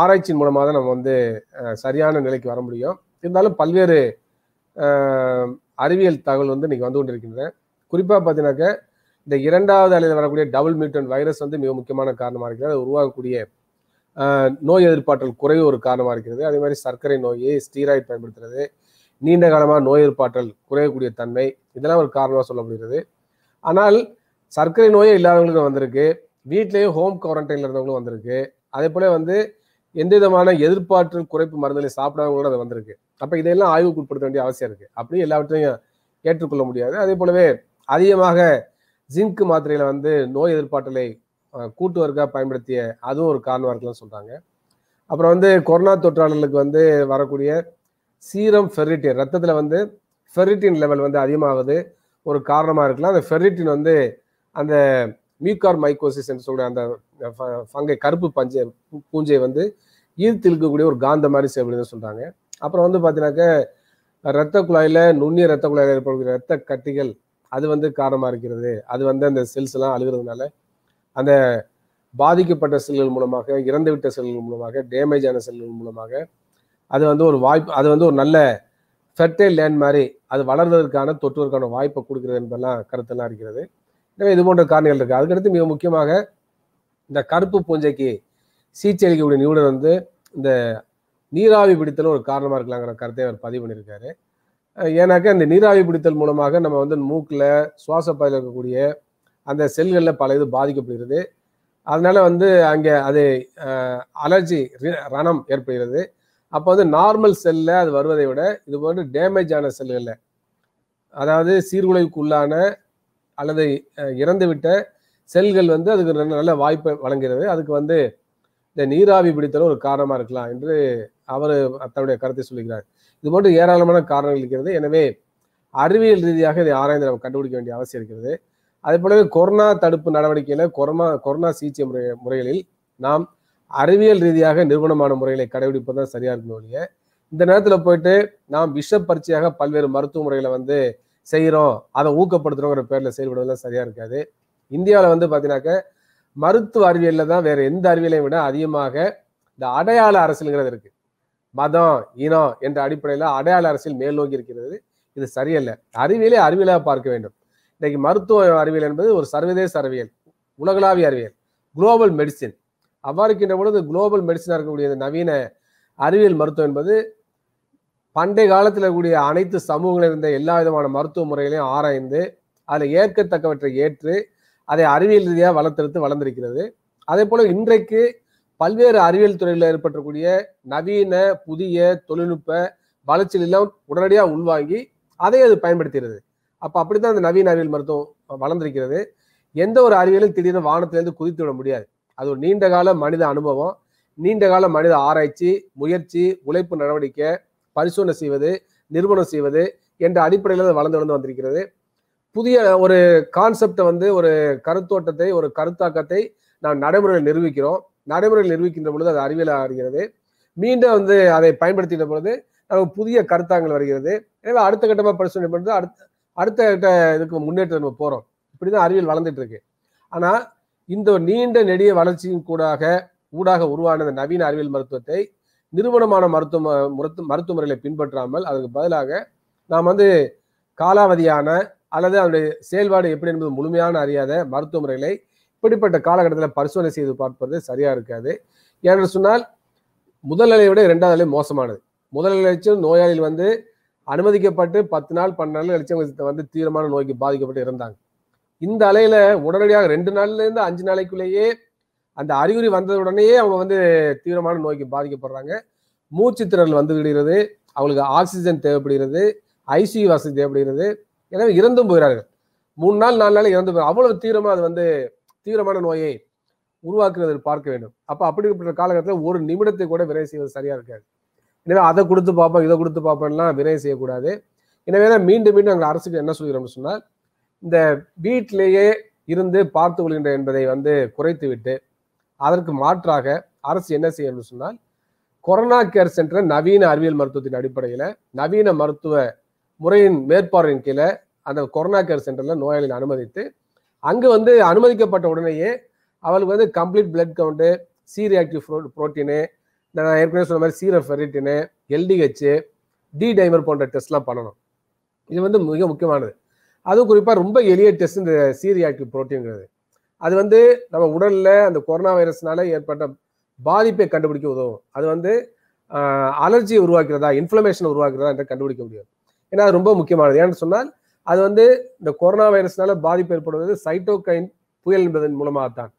ஆராய்ச்சியின் மூலமாக தான் நம்ம வந்து சரியான நிலைக்கு வர முடியும் இருந்தாலும் பல்வேறு அறிவியல் தகவல் வந்து இன்றைக்கி வந்து கொண்டிருக்கின்றன குறிப்பாக பார்த்தீங்கன்னாக்க இந்த இரண்டாவது அலையில் வரக்கூடிய டபுள் மியூட்டன் வைரஸ் வந்து மிக முக்கியமான காரணமாக இருக்கிறது அது உருவாகக்கூடிய நோய் எதிர்ப்பாற்றல் குறைவு ஒரு காரணமாக இருக்கிறது அதே மாதிரி சர்க்கரை நோய் ஸ்டீராய்டு பயன்படுத்துறது நீண்ட காலமாக நோய் எதிர்ப்பாற்றல் குறையக்கூடிய தன்மை இதெல்லாம் ஒரு காரணமாக சொல்லப்படுகிறது ஆனால் சர்க்கரை நோயே இல்லாதவங்களுக்கு வந்திருக்கு வீட்லேயே ஹோம் குவாரண்டைனில் இருந்தவங்களும் வந்திருக்கு அதே போல் வந்து எந்த விதமான எதிர்ப்பாற்றல் குறைப்பு மருந்துகளை சாப்பிடாதவங்களோட அது வந்திருக்கு அப்போ இதையெல்லாம் ஆய்வுக்கு உட்படுத்த வேண்டிய அவசியம் இருக்குது அப்படி எல்லாவற்றையும் ஏற்றுக்கொள்ள முடியாது அதே போலவே அதிகமாக ஜிங்க் மாத்திரையில் வந்து நோய் எதிர்ப்பாற்றலை கூட்டுவர்க்காக பயன்படுத்திய அதுவும் ஒரு காரணமாக இருக்குன்னு சொல்கிறாங்க அப்புறம் வந்து கொரோனா தொற்றாளர்களுக்கு வந்து வரக்கூடிய சீரம் ஃபெரிட்டின் ரத்தத்தில் வந்து ஃபெரிட்டின் லெவல் வந்து அதிகமாகுது ஒரு காரணமாக இருக்கலாம் அந்த ஃபெரிட்டின் வந்து அந்த மியூக்கார் மைக்கோசிஸ் என்று சொல்கிற அந்த ஃபங்கை கருப்பு பஞ்சை பூஞ்சை வந்து ஈர்த்திழுக்கக்கூடிய ஒரு காந்த மாதிரி செயல்படுதுன்னு சொல்கிறாங்க அப்புறம் வந்து பார்த்தீங்கன்னாக்க ரத்த குழாயில் நுண்ணிய ரத்த குழாயில் ஏற்படக்கூடிய ரத்த கட்டிகள் அது வந்து காரணமாக இருக்கிறது அது வந்து அந்த செல்ஸ் எல்லாம் அழுகிறதுனால அந்த பாதிக்கப்பட்ட செல்கள் மூலமாக இறந்துவிட்ட செல்கள் மூலமாக டேமேஜ் ஆன செல்கள் மூலமாக அது வந்து ஒரு வாய்ப்பு அது வந்து ஒரு நல்ல ஃபெர்டைல் லேண்ட் மாதிரி அது வளர்வதற்கான தொற்றுவதற்கான வாய்ப்பை கொடுக்குறது என்பதெல்லாம் கருத்தெல்லாம் இருக்கிறது எனவே இது போன்ற காரணிகள் இருக்குது அதுக்கடுத்து மிக முக்கியமாக இந்த கருப்பு பூஞ்சைக்கு சீச்சை அளிக்கக்கூடிய நிபுணர் வந்து இந்த நீராவி பிடித்தலும் ஒரு காரணமாக இருக்கலாங்கிற கருத்தை அவர் பதிவு பண்ணியிருக்காரு ஏன்னாக்கா இந்த நீராவி பிடித்தல் மூலமாக நம்ம வந்து மூக்கில் சுவாசப்பாதையில் இருக்கக்கூடிய அந்த செல்களில் பல இது பாதிக்கப்படுகிறது அதனால வந்து அங்கே அது அலர்ஜி ரணம் ஏற்படுகிறது அப்போ வந்து நார்மல் செல்லில் அது வருவதை விட இது போன்று டேமேஜ் ஆன செல்களில் அதாவது சீர்குலைவுக்குள்ளான அல்லது இறந்துவிட்ட செல்கள் வந்து அதுக்கு நல்ல வாய்ப்பை வழங்குகிறது அதுக்கு வந்து இந்த நீராவி பிடித்தலும் ஒரு காரணமாக இருக்கலாம் என்று அவர் தன்னுடைய கருத்தை சொல்லுகிறார் இது போன்று ஏராளமான காரணங்கள் இருக்கிறது எனவே அறிவியல் ரீதியாக இதை ஆராய்ந்து நம்ம கண்டுபிடிக்க வேண்டிய அவசியம் இருக்கிறது அதே போலவே கொரோனா தடுப்பு நடவடிக்கையில் கொரோனா கொரோனா சிகிச்சை முறை முறைகளில் நாம் அறிவியல் ரீதியாக நிறுவனமான முறைகளை கடைபிடிப்பது தான் சரியாக இருக்கும் ஒழிய இந்த நேரத்தில் போயிட்டு நாம் விஷ பரிச்சையாக பல்வேறு மருத்துவ முறைகளை வந்து செய்கிறோம் அதை ஊக்கப்படுத்துகிறோங்கிற பேரில் செயல்படுவதெல்லாம் சரியாக இருக்காது இந்தியாவில் வந்து பார்த்தீங்கன்னாக்க மருத்துவ அறிவியலில் தான் வேறு எந்த அறிவியலையும் விட அதிகமாக இந்த அடையாள அரசியலுங்கிறது இருக்குது மதம் இனம் என்ற அடிப்படையில் அடையாள அரசியல் மேல் நோக்கி இருக்கிறது இது சரியல்ல அறிவியலே அறிவியலாக பார்க்க வேண்டும் இன்றைக்கு மருத்துவ அறிவியல் என்பது ஒரு சர்வதேச அறிவியல் உலகளாவிய அறிவியல் குளோபல் மெடிசின் அவ்வாறு இருக்கின்ற பொழுது குளோபல் மெடிசனாக இருக்கக்கூடிய நவீன அறிவியல் மருத்துவம் என்பது பண்டைய காலத்தில் இருக்கக்கூடிய அனைத்து சமூகங்களில் இருந்த எல்லா விதமான மருத்துவ முறைகளையும் ஆராய்ந்து அதில் ஏற்கத்தக்கவற்றை ஏற்று அதை அறிவியல் ரீதியாக வளர்த்தெடுத்து வளர்ந்திருக்கிறது அதே போல இன்றைக்கு பல்வேறு அறிவியல் துறையில் ஏற்பட்டக்கூடிய நவீன புதிய தொழில்நுட்ப வளர்ச்சியில் எல்லாம் உடனடியாக உள்வாங்கி அதை அது பயன்படுத்துகிறது அப்போ அப்படி தான் அந்த நவீன அறிவியல் மருத்துவம் வளர்ந்திருக்கிறது எந்த ஒரு அறிவியலும் திடீர்னு வானத்திலேருந்து குதித்து விட முடியாது அது ஒரு நீண்ட கால மனித அனுபவம் நீண்ட கால மனித ஆராய்ச்சி முயற்சி உழைப்பு நடவடிக்கை பரிசோதனை செய்வது நிறுவனம் செய்வது என்ற அடிப்படையில் வளர்ந்து வளர்ந்து வந்திருக்கிறது புதிய ஒரு கான்செப்டை வந்து ஒரு கருத்தோட்டத்தை ஒரு கருத்தாக்கத்தை நாம் நடைமுறையில் நிரூபிக்கிறோம் நடைமுறைகள் நிரூபிக்கின்ற பொழுது அது அறிவியலாக ஆகிறது மீண்டும் வந்து அதை பயன்படுத்தின பொழுது நமக்கு புதிய கருத்தாங்கள் வருகிறது எனவே அடுத்த கட்டமாக பரிசோதனை பண்ணுறது அடுத்த அடுத்த கட்ட இதுக்கு முன்னேற்றம் நம்ம போகிறோம் இப்படி தான் அறிவியல் வளர்ந்துட்டு இருக்கு ஆனால் இந்த நீண்ட நெடிய வளர்ச்சியின் கூடாக ஊடாக உருவான நவீன அறிவியல் மருத்துவத்தை நிறுவனமான மருத்துவ மருத்து மருத்துவ முறைகளை பின்பற்றாமல் அதற்கு பதிலாக நாம் வந்து காலாவதியான அல்லது அதனுடைய செயல்பாடு எப்படி என்பது முழுமையான அறியாத மருத்துவ முறைகளை இப்படிப்பட்ட காலகட்டத்தில் பரிசோதனை செய்து பார்ப்பது சரியா இருக்காது ஏன்னு சொன்னால் முதல் நிலையை விட இரண்டாவது நிலை மோசமானது முதல் நிலைச்சும் நோயாளிகள் வந்து அனுமதிக்கப்பட்டு பத்து நாள் பன்னெண்டு நாள் கழிச்சு வந்து தீவிரமான நோய்க்கு பாதிக்கப்பட்டு இருந்தாங்க இந்த அலையில உடனடியாக ரெண்டு நாள்ல இருந்து அஞ்சு நாளைக்குள்ளேயே அந்த அறிகுறி வந்தது உடனேயே அவங்க வந்து தீவிரமான நோய்க்கு பாதிக்கப்படுறாங்க மூச்சு திறல் வந்து விடுகிறது அவங்களுக்கு ஆக்சிஜன் தேவைப்படுகிறது ஐசியூ வசதி தேவைப்படுகிறது எனவே இறந்தும் போயிறார்கள் மூணு நாள் நாலு நாள் இறந்து போய் அவ்வளவு தீவிரமா அது வந்து தீவிரமான நோயை உருவாக்குறதில் பார்க்க வேண்டும் அப்போ அப்படிப்பட்ட காலகட்டத்தில் ஒரு நிமிடத்தை கூட விரைவு செய்வது சரியாக இருக்காது எனவே அதை கொடுத்து பார்ப்போம் இதை கொடுத்து பார்ப்போம்லாம் விரைவு செய்யக்கூடாது எனவே தான் மீண்டும் மீண்டும் அங்கே அரசுக்கு என்ன சொல்கிறோம்னு சொன்னால் இந்த வீட்டிலேயே இருந்து பார்த்து கொள்கின்ற என்பதை வந்து குறைத்து விட்டு அதற்கு மாற்றாக அரசு என்ன செய்யணும்னு சொன்னால் கொரோனா கேர் சென்டரை நவீன அறிவியல் மருத்துவத்தின் அடிப்படையில் நவீன மருத்துவ முறையின் மேற்பார்வையின் கீழே அந்த கொரோனா கேர் சென்டரில் நோயாளிகளை அனுமதித்து அங்கே வந்து அனுமதிக்கப்பட்ட உடனேயே அவளுக்கு வந்து complete blood count C reactive pro protein நான் ஏற்கனவே சொன்ன மாதிரி சீர ஃபெரிட்டினு எல்டிஹெச் டி டைமர் போன்ற டெஸ்ட்லாம் பண்ணணும் இது வந்து மிக முக்கியமானது அதுவும் குறிப்பாக ரொம்ப எளிய டெஸ்ட் இந்த சி ரியாக்டிவ் ப்ரோட்டீன்கிறது அது வந்து நம்ம உடலில் அந்த கொரோனா வைரஸ்னால ஏற்பட்ட பாதிப்பை கண்டுபிடிக்க உதவும் அது வந்து அலர்ஜி உருவாக்குறதா இன்ஃப்ளமேஷன் உருவாக்குறதா என்று கண்டுபிடிக்க முடியாது ஏன்னா அது ரொம்ப முக்கியமானது ஏன்னு சொன்னால் அது வந்து இந்த கொரோனா வைரஸ்னால பாதிப்பு ஏற்படுவது சைட்டோகைன் புயல் என்பதன் மூலமாக தான்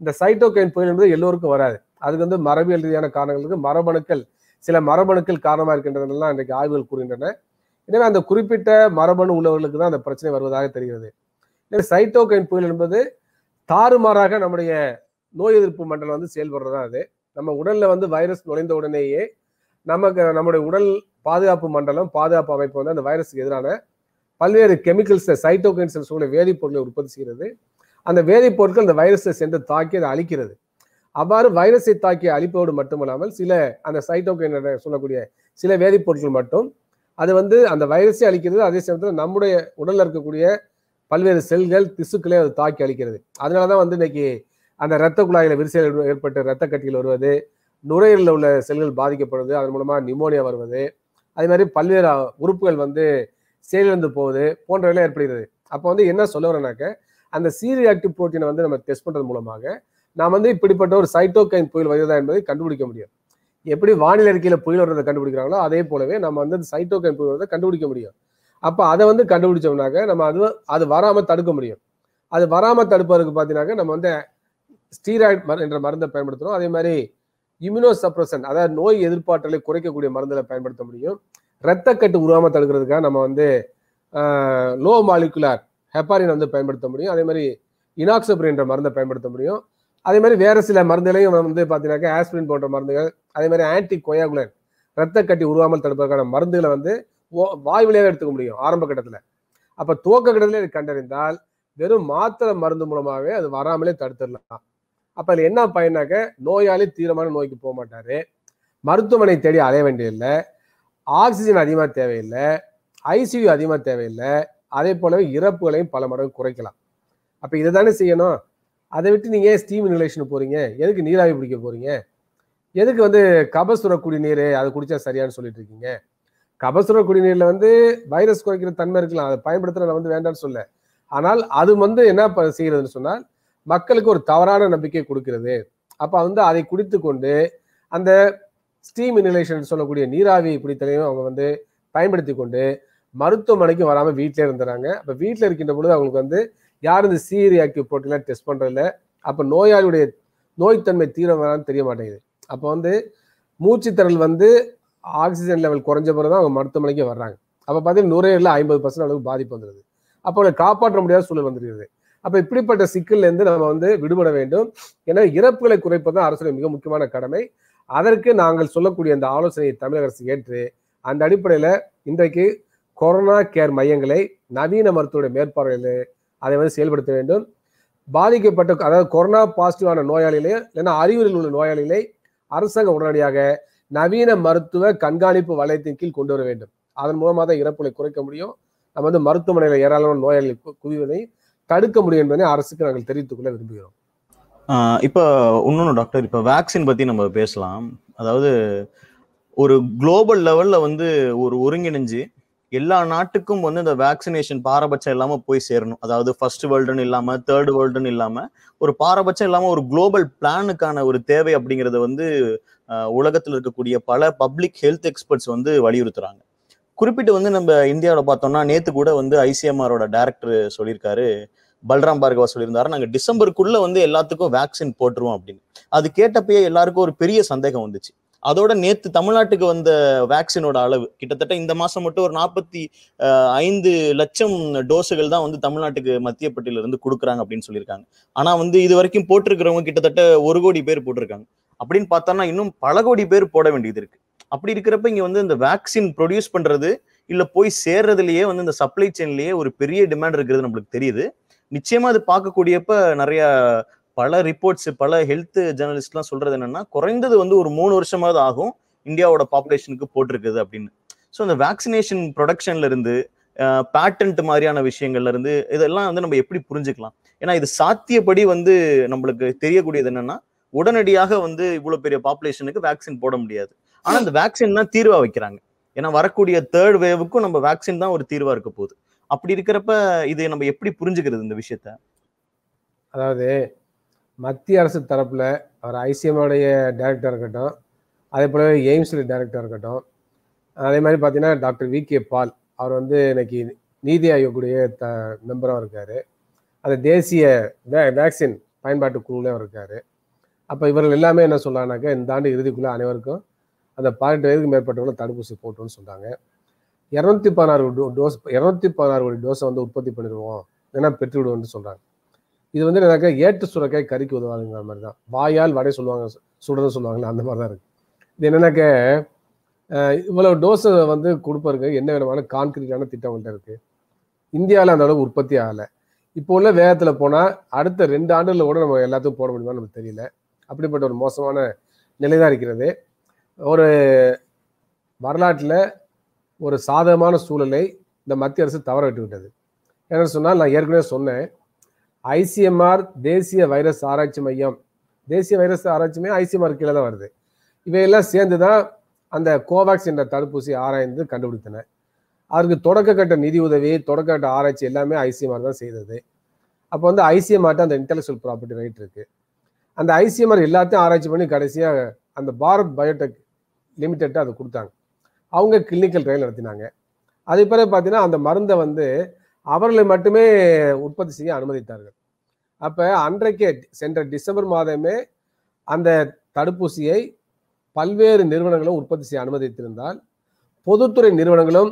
இந்த சைட்டோகைன் புயல் என்பது எல்லோருக்கும் வராது அதுக்கு வந்து மரபியல் ரீதியான காரணங்களுக்கு மரபணுக்கள் சில மரபணுக்கள் காரணமாக இருக்கின்றதெல்லாம் இன்றைக்கு ஆய்வுகள் கூறுகின்றன எனவே அந்த குறிப்பிட்ட மரபணு உள்ளவர்களுக்கு தான் அந்த பிரச்சனை வருவதாக தெரிகிறது எனவே சைட்டோகைன் புயல் என்பது தாறுமாறாக நம்முடைய நோய் எதிர்ப்பு மண்டலம் வந்து செயல்படுறதா அது நம்ம உடலில் வந்து வைரஸ் நுழைந்த உடனேயே நமக்கு நம்முடைய உடல் பாதுகாப்பு மண்டலம் பாதுகாப்பு அமைப்பு வந்து அந்த வைரஸுக்கு எதிரான பல்வேறு கெமிக்கல்ஸை சைட்டோகன்ஸ் சொல்ல வேதிப்பொருட்களை உற்பத்தி செய்கிறது அந்த வேதிப்பொருட்கள் அந்த வைரஸை சென்று தாக்கி அதை அழிக்கிறது அவ்வாறு வைரஸை தாக்கி அழிப்போடு மட்டுமல்லாமல் சில அந்த சைட்டோகைன் சொல்லக்கூடிய சில வேதிப்பொருட்கள் மட்டும் அது வந்து அந்த வைரஸை அழிக்கிறது அதே சமயத்தில் நம்முடைய உடலில் இருக்கக்கூடிய பல்வேறு செல்கள் திசுக்களை அது தாக்கி அழிக்கிறது அதனால தான் வந்து இன்னைக்கு அந்த இரத்த குழாயில் விரிசல் ஏற்பட்டு இரத்த கட்டிகள் வருவது நுரையீரலில் உள்ள செல்கள் பாதிக்கப்படுவது அதன் மூலமாக நிமோனியா வருவது அதே மாதிரி பல்வேறு உறுப்புகள் வந்து செயலிழந்து போகுது போன்றவையெல்லாம் ஏற்படுகிறது அப்போ வந்து என்ன சொல்ல வரேனாக்க அந்த சீரிய ஆக்டிவ் புரோட்டீனை வந்து நம்ம டெஸ்ட் பண்ணுறது மூலமாக நாம் வந்து இப்படிப்பட்ட ஒரு சைட்டோகைன் புயல் வருகிறதா என்பதை கண்டுபிடிக்க முடியும் எப்படி வானிலை அறிக்கையில் புயல் வர்றதை கண்டுபிடிக்கிறாங்களோ அதே போலவே நம்ம வந்து சைட்டோகைன் புயல் வர்றதை கண்டுபிடிக்க முடியும் அப்போ அதை வந்து கண்டுபிடிச்சோம்னாக்க நம்ம அது அது வராமல் தடுக்க முடியும் அது வராமல் தடுப்பதற்கு பார்த்தீங்கன்னாக்க நம்ம வந்து ஸ்டீராய்ட் மரு என்ற மருந்தை பயன்படுத்துகிறோம் அதே மாதிரி இம்யூனோ சப்ரசன் அதாவது நோய் எதிர்ப்பாற்றலை குறைக்கக்கூடிய மருந்தில் பயன்படுத்த முடியும் ரத்தக்கட்டு உருவாமல் தடுக்கிறதுக்காக நம்ம வந்து லோ மாலிகுலார் ஹெப்பாரின் வந்து பயன்படுத்த முடியும் அதே மாதிரி இனாக்சப்ரின்ற மருந்தை பயன்படுத்த முடியும் அதே மாதிரி வேறு சில மருந்துகளையும் வந்து பார்த்தீங்கன்னாக்கா ஆஸ்பிரின் போன்ற மருந்துகள் அதே மாதிரி ஆன்டி கொயாகுலன் ரத்த கட்டி உருவாமல் தடுப்பதற்கான மருந்துகளை வந்து வாய் விளையாக எடுத்துக்க முடியும் ஆரம்ப கட்டத்தில் அப்போ துவக்க கட்டத்தில் கண்டறிந்தால் வெறும் மாத்திரை மருந்து மூலமாகவே அது வராமலே தடுத்துடலாம் அப்போ அதில் என்ன பயனாக்க நோயாளி தீவிரமான நோய்க்கு போக மாட்டார் மருத்துவமனை தேடி அலைய வேண்டியதில்லை ஆக்சிஜன் அதிகமாக தேவையில்லை ஐசியூ அதிகமாக தேவையில்லை அதே போலவே இறப்புகளையும் பல மடங்கு குறைக்கலாம் அப்போ இதை தானே செய்யணும் அதை விட்டு நீங்கள் ஏன் ஸ்டீம் இன்ஹலேஷன் போகிறீங்க எதுக்கு நீராவி பிடிக்க போகிறீங்க எதுக்கு வந்து கபசுர குடிநீர் அது குடித்தா சரியானு சொல்லிட்டு இருக்கீங்க கபசுர குடிநீரில் வந்து வைரஸ் குறைக்கிற தன்மை இருக்கலாம் அதை பயன்படுத்துகிற நான் வந்து வேண்டாம்னு சொல்ல ஆனால் அது வந்து என்ன செய்கிறதுன்னு சொன்னால் மக்களுக்கு ஒரு தவறான நம்பிக்கை கொடுக்கிறது அப்போ வந்து அதை குடித்து கொண்டு அந்த ஸ்டீம் இன்ஹலேஷன் சொல்லக்கூடிய நீராவி பிடித்தலையும் அவங்க வந்து பயன்படுத்தி கொண்டு மருத்துவமனைக்கும் வராமல் வீட்டிலே இருந்துறாங்க அப்போ வீட்டில் இருக்கின்ற பொழுது அவங்களுக்கு வந்து யார் இந்த சீரியாக்கி போட்டிலாம் டெஸ்ட் பண்ணுறதில்ல அப்போ நோயாளியுடைய நோய்த்தன்மை தீரம் வரான்னு தெரிய மாட்டேங்குது அப்போ வந்து மூச்சுத்திறல் வந்து ஆக்சிஜன் லெவல் குறைஞ்ச பிறகு தான் அவங்க மருத்துவமனைக்கு வர்றாங்க அப்போ பார்த்தீங்கன்னா நுரையீரலில் ஐம்பது பர்சன்ட் அளவுக்கு பாதிப்பு வந்துடுது அப்போ அவங்களை காப்பாற்ற முடியாத சூழல் வந்துருக்குது அப்போ இப்படிப்பட்ட சிக்கல்லேருந்து நம்ம வந்து விடுபட வேண்டும் ஏன்னா இறப்புகளை குறைப்பது தான் அரசுடைய மிக முக்கியமான கடமை அதற்கு நாங்கள் சொல்லக்கூடிய அந்த ஆலோசனையை தமிழக அரசு ஏற்று அந்த அடிப்படையில் இன்றைக்கு கொரோனா கேர் மையங்களை நவீன மருத்துவருடைய மேற்பார்வையில் அதை வந்து செயல்படுத்த வேண்டும் பாதிக்கப்பட்ட அதாவது கொரோனா பாசிட்டிவான நோயாளிகளே இல்லைன்னா அறிகுறியில் உள்ள நோயாளிகளை அரசாங்கம் உடனடியாக நவீன மருத்துவ கண்காணிப்பு வலயத்தின் கீழ் கொண்டு வர வேண்டும் அதன் மூலமாக தான் இறப்புகளை குறைக்க முடியும் நம்ம வந்து மருத்துவமனையில் ஏராளமான நோயாளிகள் குவிவதை தடுக்க முடியும் என்பதை அரசுக்கு நாங்கள் தெரிவித்துக் கொள்ள விரும்புகிறோம் இப்போ இன்னொன்று டாக்டர் இப்போ வேக்சின் பற்றி நம்ம பேசலாம் அதாவது ஒரு குளோபல் லெவலில் வந்து ஒரு ஒருங்கிணைஞ்சு எல்லா நாட்டுக்கும் வந்து இந்த வேக்சினேஷன் பாரபட்சம் இல்லாமல் போய் சேரணும் அதாவது ஃபர்ஸ்ட் வேர்ல்டுன்னு இல்லாமல் தேர்ட் வேர்ல்டுன்னு இல்லாமல் ஒரு பாரபட்சம் இல்லாமல் ஒரு குளோபல் பிளானுக்கான ஒரு தேவை அப்படிங்கிறத வந்து உலகத்தில் இருக்கக்கூடிய பல பப்ளிக் ஹெல்த் எக்ஸ்பர்ட்ஸ் வந்து வலியுறுத்துறாங்க குறிப்பிட்டு வந்து நம்ம இந்தியாவில் பார்த்தோம்னா நேற்று கூட வந்து ஐசிஎம்ஆரோட டேரக்டர் சொல்லியிருக்காரு பல்ராம் பார்கவா சொல்லியிருந்தாரு நாங்கள் டிசம்பருக்குள்ள வந்து எல்லாத்துக்கும் வேக்சின் போட்டுருவோம் அப்படின்னு அது கேட்டப்பயே எல்லாருக்கும் ஒரு பெரிய சந்தேகம் வந்துச்சு அதோட நேத்து தமிழ்நாட்டுக்கு வந்த வேக்சினோட அளவு கிட்டத்தட்ட இந்த மாசம் மட்டும் ஒரு நாற்பத்தி ஐந்து லட்சம் டோஸுகள் தான் வந்து தமிழ்நாட்டுக்கு மத்திய இருந்து கொடுக்குறாங்க அப்படின்னு சொல்லியிருக்காங்க ஆனா வந்து இது வரைக்கும் போட்டிருக்கிறவங்க கிட்டத்தட்ட ஒரு கோடி பேர் போட்டிருக்காங்க அப்படின்னு பார்த்தோம்னா இன்னும் பல கோடி பேர் போட வேண்டியது இருக்கு அப்படி இருக்கிறப்ப இங்க வந்து இந்த வேக்சின் ப்ரொடியூஸ் பண்றது இல்ல போய் சேர்றதுலயே வந்து இந்த சப்ளை செயின்லயே ஒரு பெரிய டிமாண்ட் இருக்கிறது நம்மளுக்கு தெரியுது நிச்சயமா அது பார்க்கக்கூடியப்ப நிறைய பல ரிப்போர்ட்ஸ் பல ஹெல்த் ஜேர்னலிஸ்ட்லாம் சொல்றது என்னன்னா குறைந்தது வந்து ஒரு மூணு வருஷமாவது ஆகும் இந்தியாவோட பாப்புலேஷனுக்கு போட்டிருக்குது அப்படின்னு ஸோ அந்த வேக்சினேஷன் ப்ரொடக்ஷன்ல இருந்து பேட்டன்ட் மாதிரியான விஷயங்கள்ல இருந்து இதெல்லாம் வந்து நம்ம எப்படி புரிஞ்சுக்கலாம் ஏன்னா இது சாத்தியப்படி வந்து நம்மளுக்கு தெரியக்கூடியது என்னன்னா உடனடியாக வந்து இவ்வளவு பெரிய பாப்புலேஷனுக்கு வேக்சின் போட முடியாது ஆனா அந்த வேக்சின் தான் தீர்வா வைக்கிறாங்க ஏன்னா வரக்கூடிய தேர்ட் வேவுக்கும் நம்ம வேக்சின் தான் ஒரு தீர்வா இருக்க போகுது அப்படி இருக்கிறப்ப இது நம்ம எப்படி புரிஞ்சுக்கிறது இந்த விஷயத்த அதாவது மத்திய அரசு தரப்புல அவர் ஐசிஎம்முடைய டைரக்டர் இருக்கட்டும் அதே போல எய்ம்ஸில் டைரக்டர் இருக்கட்டும் அதே மாதிரி பார்த்தீங்கன்னா டாக்டர் வி கே பால் அவர் வந்து இன்னைக்கு நீதி ஆயோக்குடைய த மெம்பராக இருக்கார் அந்த தேசிய வே வேக்சின் பயன்பாட்டு குழுவிலும் இருக்கார் அப்போ இவர்கள் எல்லாமே என்ன சொல்லானாக்கா இந்த ஆண்டு இறுதிக்குள்ளே அனைவருக்கும் அந்த பதினெட்டு வயதுக்கு மேற்பட்டவங்களும் தடுப்பூசி போட்டோன்னு சொன்னாங்க இரநூத்தி பதினாறு டோஸ் இரநூத்தி பதினாறு கோடி டோஸை வந்து உற்பத்தி பண்ணிடுவோம் ஏன்னா பெற்றுவிடுவோம்னு சொல்கிறாங்க இது வந்து எனக்கு ஏற்று சுரக்காய் கறிக்கு உதவாதுங்கிற மாதிரி தான் வாயால் வடை சொல்லுவாங்க சுடுறது சொல்லுவாங்கல்ல அந்த மாதிரி தான் இருக்குது இது என்னென்னாக்க இவ்வளோ டோஸை வந்து கொடுப்பருக்கு என்ன விதமான கான்கிரீட்டான திட்டம் இருக்குது இந்தியாவில் அந்த அளவுக்கு உற்பத்தி ஆகலை இப்போ உள்ள வேகத்தில் போனால் அடுத்த ரெண்டு ஆண்டுகளில் கூட நம்ம எல்லாத்துக்கும் போட முடியுமான்னு நமக்கு தெரியல அப்படிப்பட்ட ஒரு மோசமான நிலை தான் இருக்கிறது ஒரு வரலாற்றில் ஒரு சாதகமான சூழலை இந்த மத்திய அரசு தவற விட்டுவிட்டது என்ன சொன்னால் நான் ஏற்கனவே சொன்னேன் ஐசிஎம்ஆர் தேசிய வைரஸ் ஆராய்ச்சி மையம் தேசிய வைரஸ் ஆராய்ச்சி மையம் ஐசிஎம்ஆர் கீழே தான் வருது இவையெல்லாம் சேர்ந்து தான் அந்த கோவேக்ஸ் என்ற தடுப்பூசி ஆராய்ந்து கண்டுபிடித்தன அதற்கு தொடக்க கட்ட நிதி உதவி தொடக்க கட்ட ஆராய்ச்சி எல்லாமே ஐசிஎம்ஆர் தான் செய்தது அப்போ வந்து ஐசிஎம்ஆர்ட்ட அந்த இன்டலெக்சுவல் ப்ராப்பர்ட்டி ரைட் இருக்குது அந்த ஐசிஎம்ஆர் எல்லாத்தையும் ஆராய்ச்சி பண்ணி கடைசியாக அந்த பாரத் பயோடெக் லிமிடெட்டாக அதை கொடுத்தாங்க அவங்க கிளினிக்கல் ட்ரையல் நடத்தினாங்க அதே பிறகு பார்த்தீங்கன்னா அந்த மருந்தை வந்து அவர்களை மட்டுமே உற்பத்தி செய்ய அனுமதித்தார்கள் அப்போ அன்றைக்கே சென்ற டிசம்பர் மாதமே அந்த தடுப்பூசியை பல்வேறு நிறுவனங்களும் உற்பத்தி செய்ய அனுமதித்திருந்தால் பொதுத்துறை நிறுவனங்களும்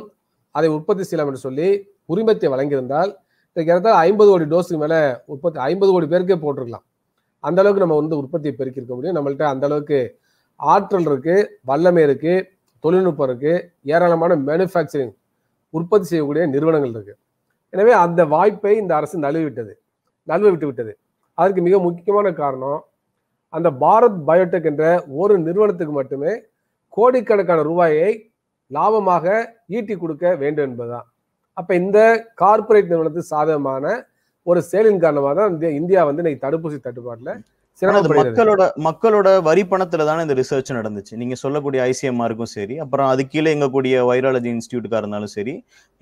அதை உற்பத்தி செய்யலாம் என்று சொல்லி உரிமத்தை வழங்கியிருந்தால் இன்றைக்கு ஐம்பது கோடி டோஸுக்கு மேலே உற்பத்தி ஐம்பது கோடி பேருக்கே போட்டிருக்கலாம் அந்தளவுக்கு நம்ம வந்து உற்பத்தியை பெருக்கியிருக்க முடியும் நம்மள்கிட்ட அந்தளவுக்கு ஆற்றல் இருக்குது வல்லமை இருக்குது தொழில்நுட்பம் இருக்குது ஏராளமான மேனுஃபேக்சரிங் உற்பத்தி செய்யக்கூடிய நிறுவனங்கள் இருக்குது எனவே அந்த வாய்ப்பை இந்த அரசு விட்டது நழுவ விட்டு விட்டது அதற்கு மிக முக்கியமான காரணம் அந்த பாரத் பயோடெக் என்ற ஒரு நிறுவனத்துக்கு மட்டுமே கோடிக்கணக்கான ரூபாயை லாபமாக ஈட்டி கொடுக்க வேண்டும் என்பதுதான் அப்போ இந்த கார்ப்பரேட் நிறுவனத்துக்கு சாதகமான ஒரு செயலின் காரணமாக தான் இந்தியா வந்து இன்னைக்கு தடுப்பூசி தட்டுப்பாட்டில் மக்களோட மக்களோட வரி பணத்துல தானே இந்த ரிசர்ச் நடந்துச்சு நீங்க சொல்லக்கூடிய ஐசிஎம்ஆ இருக்கும் சரி அப்புறம் அது கீழே கூடிய வைரலஜி இன்ஸ்டியூட்டுக்கா இருந்தாலும் சரி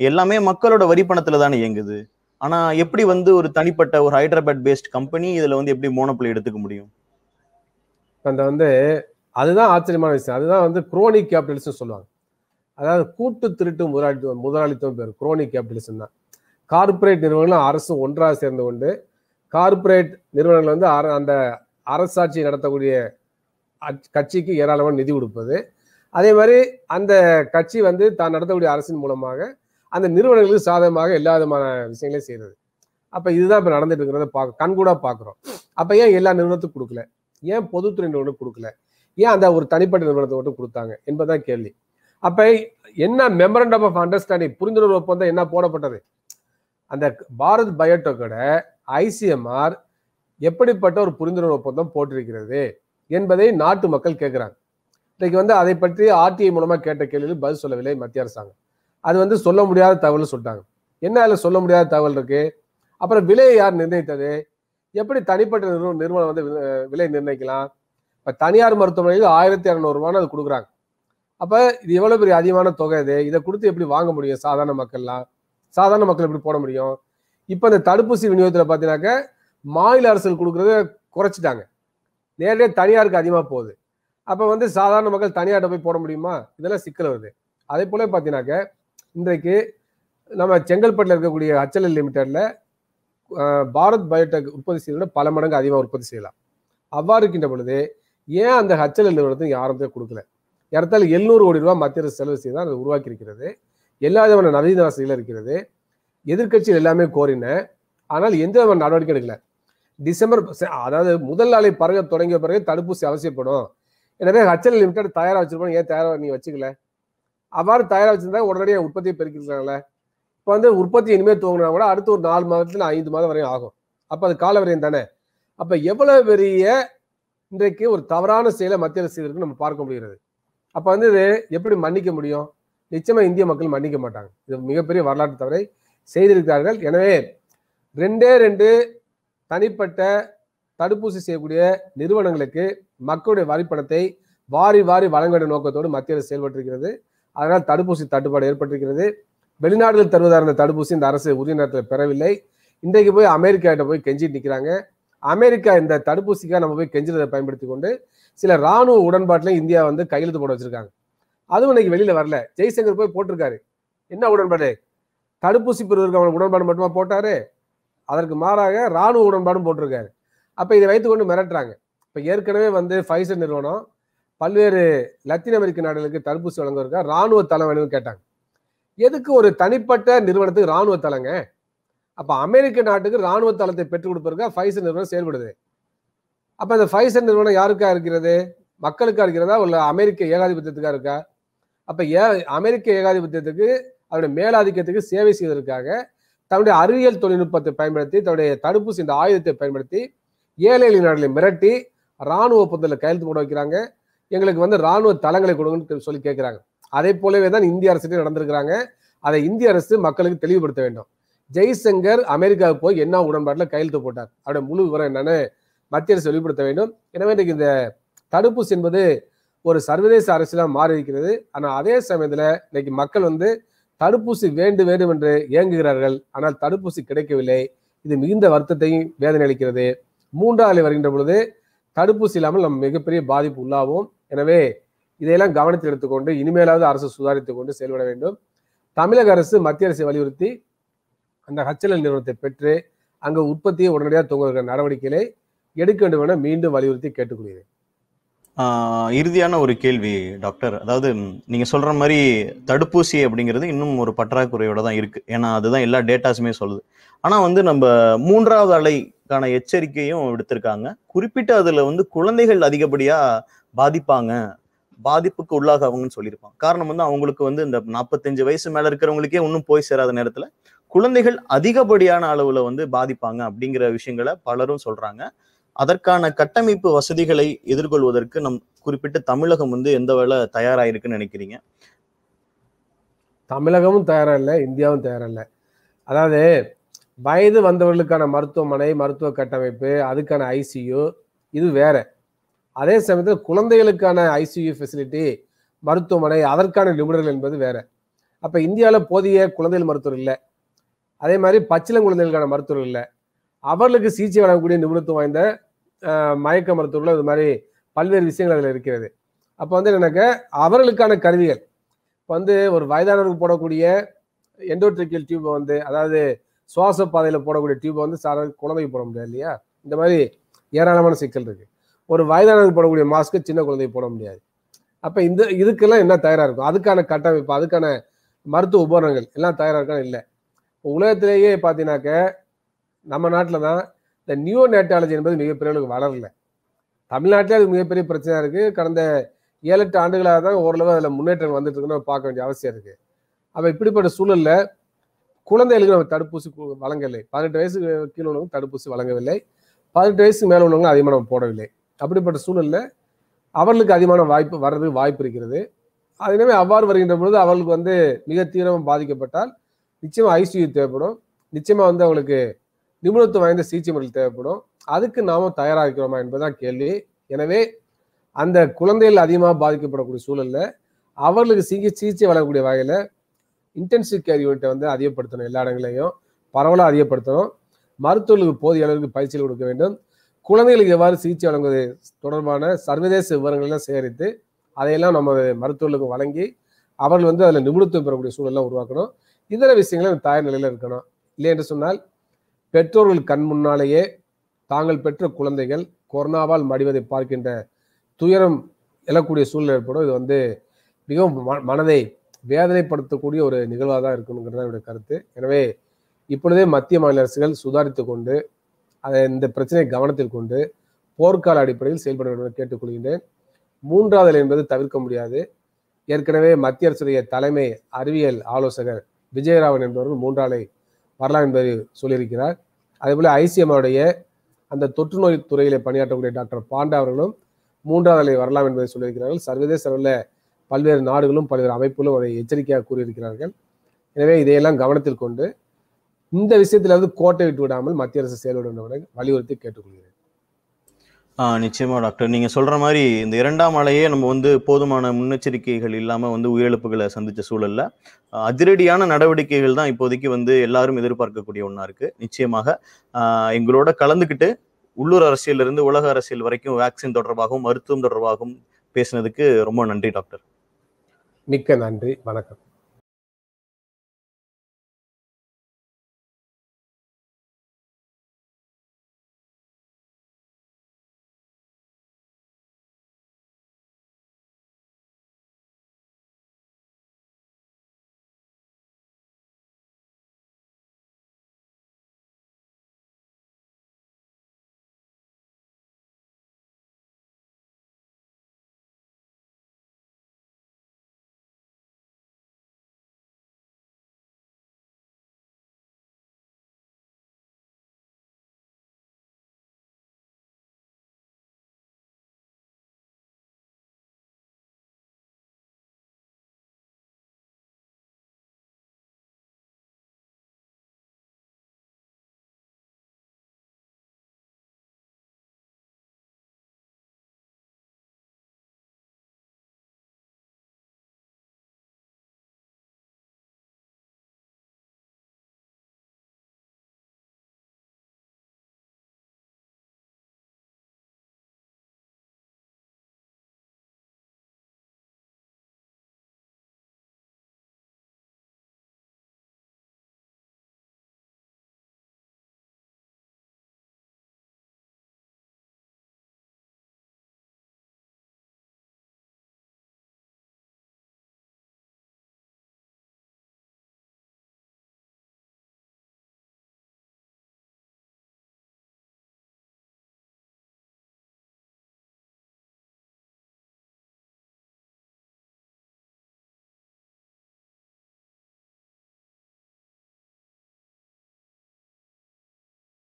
எல்லாமே மக்களோட வரி பணத்துல தானே இயங்குது ஆனா எப்படி வந்து ஒரு தனிப்பட்ட ஒரு ஹைதராபாத் பேஸ்ட் கம்பெனி இதுல வந்து எப்படி மோனோபிளி எடுத்துக்க முடியும் அந்த வந்து அதுதான் ஆச்சரியமான விஷயம் அதுதான் வந்து குரோனிக் கேபிட்டலிசம் சொல்லுவாங்க அதாவது கூட்டு திருட்டு முதலாளித்துவம் முதலாளித்துவம் பேர் குரோனிக் கேபிட்டலிசம் தான் கார்பரேட் நிறுவனங்களும் அரசும் ஒன்றாக சேர்ந்து கொண்டு கார்பரேட் நிறுவனங்கள் வந்து அந்த அரசாட்சி நடத்தக்கூடிய கட்சிக்கு ஏராளமான நிதி கொடுப்பது அதே மாதிரி அந்த கட்சி வந்து தான் நடத்தக்கூடிய அரசின் மூலமாக அந்த நிறுவனங்களுக்கு சாதகமாக எல்லா விதமான விஷயங்களையும் செய்தது அப்போ இதுதான் இப்போ நடந்துட்டு இருக்கிறத பார்க்க கண்கூடாக பார்க்குறோம் அப்போ ஏன் எல்லா நிறுவனத்துக்கும் கொடுக்கல ஏன் பொதுத்துறை நிறுவனம் கொடுக்கல ஏன் அந்த ஒரு தனிப்பட்ட நிறுவனத்தை மட்டும் கொடுத்தாங்க என்பதுதான் கேள்வி அப்போ என்ன மெமரண்டம் ஆஃப் அண்டர்ஸ்டாண்டிங் புரிந்துணர்வு ஒப்பந்தம் என்ன போடப்பட்டது அந்த பாரத் பயோடெக்கோட ஐசிஎம்ஆர் எப்படிப்பட்ட ஒரு புரிந்துணர்வு ஒப்பந்தம் போட்டிருக்கிறது என்பதை நாட்டு மக்கள் கேட்குறாங்க இன்றைக்கு வந்து அதை பற்றி ஆர்டிஐ மூலமாக கேட்ட கேள்வியில் பதில் சொல்லவில்லை மத்திய அரசாங்கம் அது வந்து சொல்ல முடியாத தகவல் சொல்லிட்டாங்க என்ன அதில் சொல்ல முடியாத தகவல் இருக்கு அப்புறம் விலையை யார் நிர்ணயித்தது எப்படி தனிப்பட்ட நிறுவன நிறுவனம் வந்து விலை நிர்ணயிக்கலாம் இப்போ தனியார் மருத்துவமனையில் ஆயிரத்தி இரநூறுவான்னு அது கொடுக்குறாங்க அப்போ இது எவ்வளோ பெரிய அதிகமான தொகை இது இதை கொடுத்து எப்படி வாங்க முடியும் சாதாரண மக்கள்லாம் சாதாரண மக்கள் எப்படி போட முடியும் இப்போ இந்த தடுப்பூசி விநியோகத்தில் பார்த்தீங்கன்னாக்க மாநில அரசுகள் கொடுக்குறத குறைச்சிட்டாங்க நேரடியாக தனியாருக்கு அதிகமாக போகுது அப்போ வந்து சாதாரண மக்கள் தனியார்ட்ட போய் போட முடியுமா இதெல்லாம் சிக்கல் வருது அதே போல பார்த்தீங்கன்னாக்க இன்றைக்கு நம்ம செங்கல்பட்டில் இருக்கக்கூடிய அச்சல் லிமிடெடில் பாரத் பயோடெக் உற்பத்தி செய்வதை பல மடங்கு அதிகமாக உற்பத்தி செய்யலாம் அவ்வாறு இருக்கின்ற பொழுது ஏன் அந்த ஹச்சல் நிறுவனத்துக்கு யாரும் கொடுக்கல ஏறத்தால் எழுநூறு கோடி ரூபா மத்திய அரசு செலவு செய்து தான் அதை உருவாக்கி இருக்கிறது எல்லா விதமான நவீன வசதிகளும் இருக்கிறது எதிர்கட்சிகள் எல்லாமே கோரின ஆனால் எந்த விதமான நடவடிக்கை எடுக்கலை டிசம்பர் அதாவது முதல் நாளை பறக்க தொடங்கிய பிறகு தடுப்பூசி அவசியப்படும் எனவே ஹச்எல் லிமிடெட் தயாராக வச்சிருப்போம் ஏன் தயாராக நீங்கள் வச்சுக்கல அவ்வாறு தயாராக வச்சிருந்தா உடனடியாக உற்பத்தியை பெருக்கிருக்காங்கள இப்போ வந்து உற்பத்தி இனிமேல் துவங்கினா கூட அடுத்த ஒரு நாலு மாதத்துல ஐந்து மாதம் வரையும் ஆகும் அப்போ அது கால வரையும் தானே அப்போ எவ்வளோ பெரிய இன்றைக்கு ஒரு தவறான செயலை மத்திய அரசு செய்திருக்கு நம்ம பார்க்க முடிகிறது அப்போ வந்து இது எப்படி மன்னிக்க முடியும் நிச்சயமாக இந்திய மக்கள் மன்னிக்க மாட்டாங்க இது மிகப்பெரிய வரலாற்று தவறை செய்திருக்கிறார்கள் எனவே ரெண்டே ரெண்டு தனிப்பட்ட தடுப்பூசி செய்யக்கூடிய நிறுவனங்களுக்கு மக்களுடைய வரிப்பணத்தை வாரி வாரி வழங்க வேண்டிய நோக்கத்தோடு மத்திய அரசு செயல்பட்டிருக்கிறது அதனால் தடுப்பூசி தட்டுப்பாடு ஏற்பட்டிருக்கிறது வெளிநாடுகள் தருவதாக இருந்த தடுப்பூசி இந்த அரசு உரிய நேரத்தில் பெறவில்லை இன்றைக்கு போய் அமெரிக்காட்ட போய் கெஞ்சிட்டு நிற்கிறாங்க அமெரிக்கா இந்த தடுப்பூசிக்காக நம்ம போய் கெஞ்சுறதை பயன்படுத்தி கொண்டு சில ராணுவ உடன்பாட்டில் இந்தியா வந்து கையெழுத்து போட வச்சிருக்காங்க அதுவும் இன்னைக்கு வெளியில வரல ஜெய்சங்கர் போய் போட்டிருக்காரு என்ன உடன்பாடு தடுப்பூசி பெறுவதற்கான உடன்பாடு மட்டுமா போட்டாரு அதற்கு மாறாக ராணுவ உடன்பாடும் போட்டிருக்காரு அப்போ இதை வைத்துக்கொண்டு மிரட்டுறாங்க இப்போ ஏற்கனவே வந்து ஃபைசர் நிறுவனம் பல்வேறு லத்தீன் அமெரிக்க நாடுகளுக்கு தடுப்பூசி வழங்குவதற்காக ராணுவ தளம் வேணும்னு கேட்டாங்க எதுக்கு ஒரு தனிப்பட்ட நிறுவனத்துக்கு ராணுவ தளங்க அப்போ அமெரிக்க நாட்டுக்கு ராணுவ தளத்தை பெற்றுக் கொடுப்பதற்காக ஃபைசர் நிறுவனம் செயல்படுது அப்போ அந்த ஃபைசர் நிறுவனம் யாருக்கா இருக்கிறது மக்களுக்கா இருக்கிறதா உள்ள அமெரிக்க ஏகாதிபத்தியத்துக்கா இருக்கா அப்போ ஏ அமெரிக்க ஏகாதிபத்தியத்துக்கு அதோட மேலாதிக்கத்துக்கு சேவை செய்வதற்காக தன்னுடைய அறிவியல் தொழில்நுட்பத்தை பயன்படுத்தி தன்னுடைய தடுப்பூசி இந்த ஆயுதத்தை பயன்படுத்தி ஏழை எளிய நாடுகளை மிரட்டி ராணுவ ஒப்பந்தத்தில் கையெழுத்து போட வைக்கிறாங்க எங்களுக்கு வந்து ராணுவ தளங்களை கொடுங்கன்னு சொல்லி கேட்குறாங்க அதே போலவே தான் இந்திய அரசுகிட்டே நடந்திருக்கிறாங்க அதை இந்திய அரசு மக்களுக்கு தெளிவுபடுத்த வேண்டும் ஜெய்சங்கர் அமெரிக்காவுக்கு போய் என்ன உடன்பாட்டில் கையெழுத்து போட்டார் அவருடைய முழு விவரம் என்னன்னு மத்திய அரசு வெளிப்படுத்த வேண்டும் எனவே இன்றைக்கு இந்த தடுப்பூசி என்பது ஒரு சர்வதேச அரசியலாக மாறி இருக்கிறது ஆனால் அதே சமயத்தில் இன்னைக்கு மக்கள் வந்து தடுப்பூசி வேண்டு வேண்டும் என்று இயங்குகிறார்கள் ஆனால் தடுப்பூசி கிடைக்கவில்லை இது மிகுந்த வருத்தத்தையும் வேதனை அளிக்கிறது மூன்றாம் அலை வருகின்ற பொழுது தடுப்பூசி இல்லாமல் நம் மிகப்பெரிய பாதிப்பு உள்ளாவோம் எனவே இதையெல்லாம் கவனத்தில் எடுத்துக்கொண்டு இனிமேலாவது அரசு சுதாரித்துக் கொண்டு செயல்பட வேண்டும் தமிழக அரசு மத்திய அரசை வலியுறுத்தி அந்த ஹச்எல்எல் நிறுவனத்தை பெற்று அங்கு உற்பத்தியை உடனடியாக தூங்குகிற நடவடிக்கைகளை எடுக்க வேண்டும் என மீண்டும் வலியுறுத்தி கேட்டுக்கொள்கிறேன் இறுதியான ஒரு கேள்வி டாக்டர் அதாவது நீங்க சொல்ற மாதிரி தடுப்பூசி அப்படிங்கிறது இன்னும் ஒரு பற்றாக்குறையோட தான் இருக்கு ஏன்னா அதுதான் எல்லா டேட்டாஸுமே சொல்லுது ஆனா வந்து நம்ம மூன்றாவது அலைக்கான எச்சரிக்கையும் எடுத்திருக்காங்க குறிப்பிட்ட அதுல வந்து குழந்தைகள் அதிகப்படியா பாதிப்பாங்க பாதிப்புக்கு உள்ளாகவங்கன்னு சொல்லியிருப்பாங்க காரணம் வந்து அவங்களுக்கு வந்து இந்த நாற்பத்தஞ்சு வயசு மேல இருக்கிறவங்களுக்கே இன்னும் போய் சேராத நேரத்துல குழந்தைகள் அதிகப்படியான அளவுல வந்து பாதிப்பாங்க அப்படிங்கிற விஷயங்களை பலரும் சொல்றாங்க அதற்கான கட்டமைப்பு வசதிகளை எதிர்கொள்வதற்கு நம் குறிப்பிட்டு தமிழகம் வந்து எந்த வேலை தயாராயிருக்குன்னு நினைக்கிறீங்க தமிழகமும் தயாராக இல்லை இந்தியாவும் தயாராக இல்லை அதாவது வயது வந்தவர்களுக்கான மருத்துவமனை மருத்துவ கட்டமைப்பு அதுக்கான ஐசியூ இது வேற அதே சமயத்தில் குழந்தைகளுக்கான ஐசியூ ஃபெசிலிட்டி மருத்துவமனை அதற்கான நிபுணர்கள் என்பது வேற அப்போ இந்தியாவில் போதிய குழந்தைகள் மருத்துவர் இல்லை அதே மாதிரி பச்சிளம் குழந்தைகளுக்கான மருத்துவர் இல்லை அவர்களுக்கு சிகிச்சை வழங்கக்கூடிய நிபுணத்துவம் வாய்ந்த மயக்க மருத்துவர்கள் இது மாதிரி பல்வேறு விஷயங்கள் அதில் இருக்கிறது அப்போ வந்து எனக்கு அவர்களுக்கான கருவிகள் இப்போ வந்து ஒரு வயதானவருக்கு போடக்கூடிய எண்டோட்ரிக்கல் டியூப்பை வந்து அதாவது சுவாச பாதையில் போடக்கூடிய டியூப்பை வந்து சார குழந்தைக்கு போட முடியாது இல்லையா இந்த மாதிரி ஏராளமான சிக்கல் இருக்குது ஒரு வயதானவருக்கு போடக்கூடிய மாஸ்க்கு சின்ன குழந்தைக்கு போட முடியாது அப்போ இந்த இதுக்கெல்லாம் என்ன தயாராக இருக்கும் அதுக்கான கட்டமைப்பு அதுக்கான மருத்துவ உபகரணங்கள் எல்லாம் தயாராக இருக்கான்னு இல்லை இப்போ உலகத்திலேயே பார்த்தீங்கன்னாக்க நம்ம நாட்டில் தான் இந்த நியூ நேட்டாலஜி என்பது மிகப்பெரிய அளவுக்கு வளரல தமிழ்நாட்டிலே அது மிகப்பெரிய பிரச்சனையாக இருக்குது கடந்த ஏழு எட்டு ஆண்டுகளாக தான் ஓரளவு அதில் முன்னேற்றம் வந்துட்டு இருக்குன்னு பார்க்க வேண்டிய அவசியம் இருக்குது அப்போ இப்படிப்பட்ட சூழலில் குழந்தைகளுக்கு நம்ம தடுப்பூசி வழங்கவில்லை பதினெட்டு வயசு கீழே உள்ளவங்க தடுப்பூசி வழங்கவில்லை பதினெட்டு வயசுக்கு மேலே உள்ளவங்க அதிகமாக நம்ம போடவில்லை அப்படிப்பட்ட சூழலில் அவர்களுக்கு அதிகமான வாய்ப்பு வர்றதுக்கு வாய்ப்பு இருக்கிறது அதனால அவ்வாறு வருகின்ற பொழுது அவர்களுக்கு வந்து மிக தீவிரமாக பாதிக்கப்பட்டால் நிச்சயமாக ஐசியூ தேவைப்படும் நிச்சயமாக வந்து அவங்களுக்கு நிபுணத்துவம் வாய்ந்த சிகிச்சை முறைகள் தேவைப்படும் அதுக்கு நாம தயாராக இருக்கிறோமா என்பதுதான் கேள்வி எனவே அந்த குழந்தைகள் அதிகமாக பாதிக்கப்படக்கூடிய சூழல்ல அவர்களுக்கு சிகி சிகிச்சை வழங்கக்கூடிய வகையில இன்டென்சிவ் கேர் யூனிட்டை வந்து அதிகப்படுத்தணும் எல்லா இடங்களையும் பரவலாக அதிகப்படுத்தணும் மருத்துவர்களுக்கு போதிய அளவுக்கு பயிற்சிகள் கொடுக்க வேண்டும் குழந்தைகளுக்கு எவ்வாறு சிகிச்சை வழங்குவது தொடர்பான சர்வதேச விவரங்கள்லாம் சேகரித்து அதையெல்லாம் நம்ம மருத்துவர்களுக்கு வழங்கி அவர்கள் வந்து அதில் நிபுணத்துவம் பெறக்கூடிய சூழலாம் உருவாக்கணும் இதர விஷயங்களும் தயார் நிலையில் இருக்கணும் இல்லை என்று சொன்னால் பெற்றோர்கள் கண் முன்னாலேயே தாங்கள் பெற்ற குழந்தைகள் கொரோனாவால் மடிவதை பார்க்கின்ற துயரம் எழக்கூடிய சூழ்நிலை ஏற்படும் இது வந்து மிகவும் மனதை வேதனைப்படுத்தக்கூடிய ஒரு நிகழ்வாக தான் இருக்கணுங்கிறது என்னுடைய கருத்து எனவே இப்பொழுதே மத்திய மாநில அரசுகள் சுதாரித்து கொண்டு அதை இந்த பிரச்சனையை கவனத்தில் கொண்டு போர்க்கால அடிப்படையில் செயல்பட வேண்டும் என கேட்டுக்கொள்கின்றேன் மூன்றாவது என்பது தவிர்க்க முடியாது ஏற்கனவே மத்திய அரசுடைய தலைமை அறிவியல் ஆலோசகர் விஜயராவன் என்பவர்கள் மூன்றாலை வரலாம் என்பதை சொல்லியிருக்கிறார் அதேபோல் ஐசிஎம்ஆருடைய அந்த தொற்று நோய் துறையில் பணியாற்றக்கூடிய டாக்டர் பாண்டா அவர்களும் மூன்றாவது நிலை வரலாம் என்பதை சொல்லியிருக்கிறார்கள் சர்வதேச அளவில் பல்வேறு நாடுகளும் பல்வேறு அமைப்புகளும் அதை எச்சரிக்கையாக கூறியிருக்கிறார்கள் எனவே இதையெல்லாம் கவனத்தில் கொண்டு இந்த விஷயத்திலிருந்து கோட்டை விட்டு விடாமல் மத்திய அரசு செயல்பட வலியுறுத்தி கேட்டுக்கொள்கிறேன் நிச்சயமாக டாக்டர் நீங்கள் சொல்கிற மாதிரி இந்த இரண்டாம் அலையே நம்ம வந்து போதுமான முன்னெச்சரிக்கைகள் இல்லாமல் வந்து உயிரிழப்புகளை சந்தித்த சூழலில் அதிரடியான நடவடிக்கைகள் தான் இப்போதைக்கு வந்து எல்லாரும் எதிர்பார்க்கக்கூடிய ஒன்றா இருக்குது நிச்சயமாக எங்களோட கலந்துக்கிட்டு உள்ளூர் அரசியலிருந்து உலக அரசியல் வரைக்கும் வேக்சின் தொடர்பாகவும் மருத்துவம் தொடர்பாகவும் பேசினதுக்கு ரொம்ப நன்றி டாக்டர் மிக்க நன்றி வணக்கம்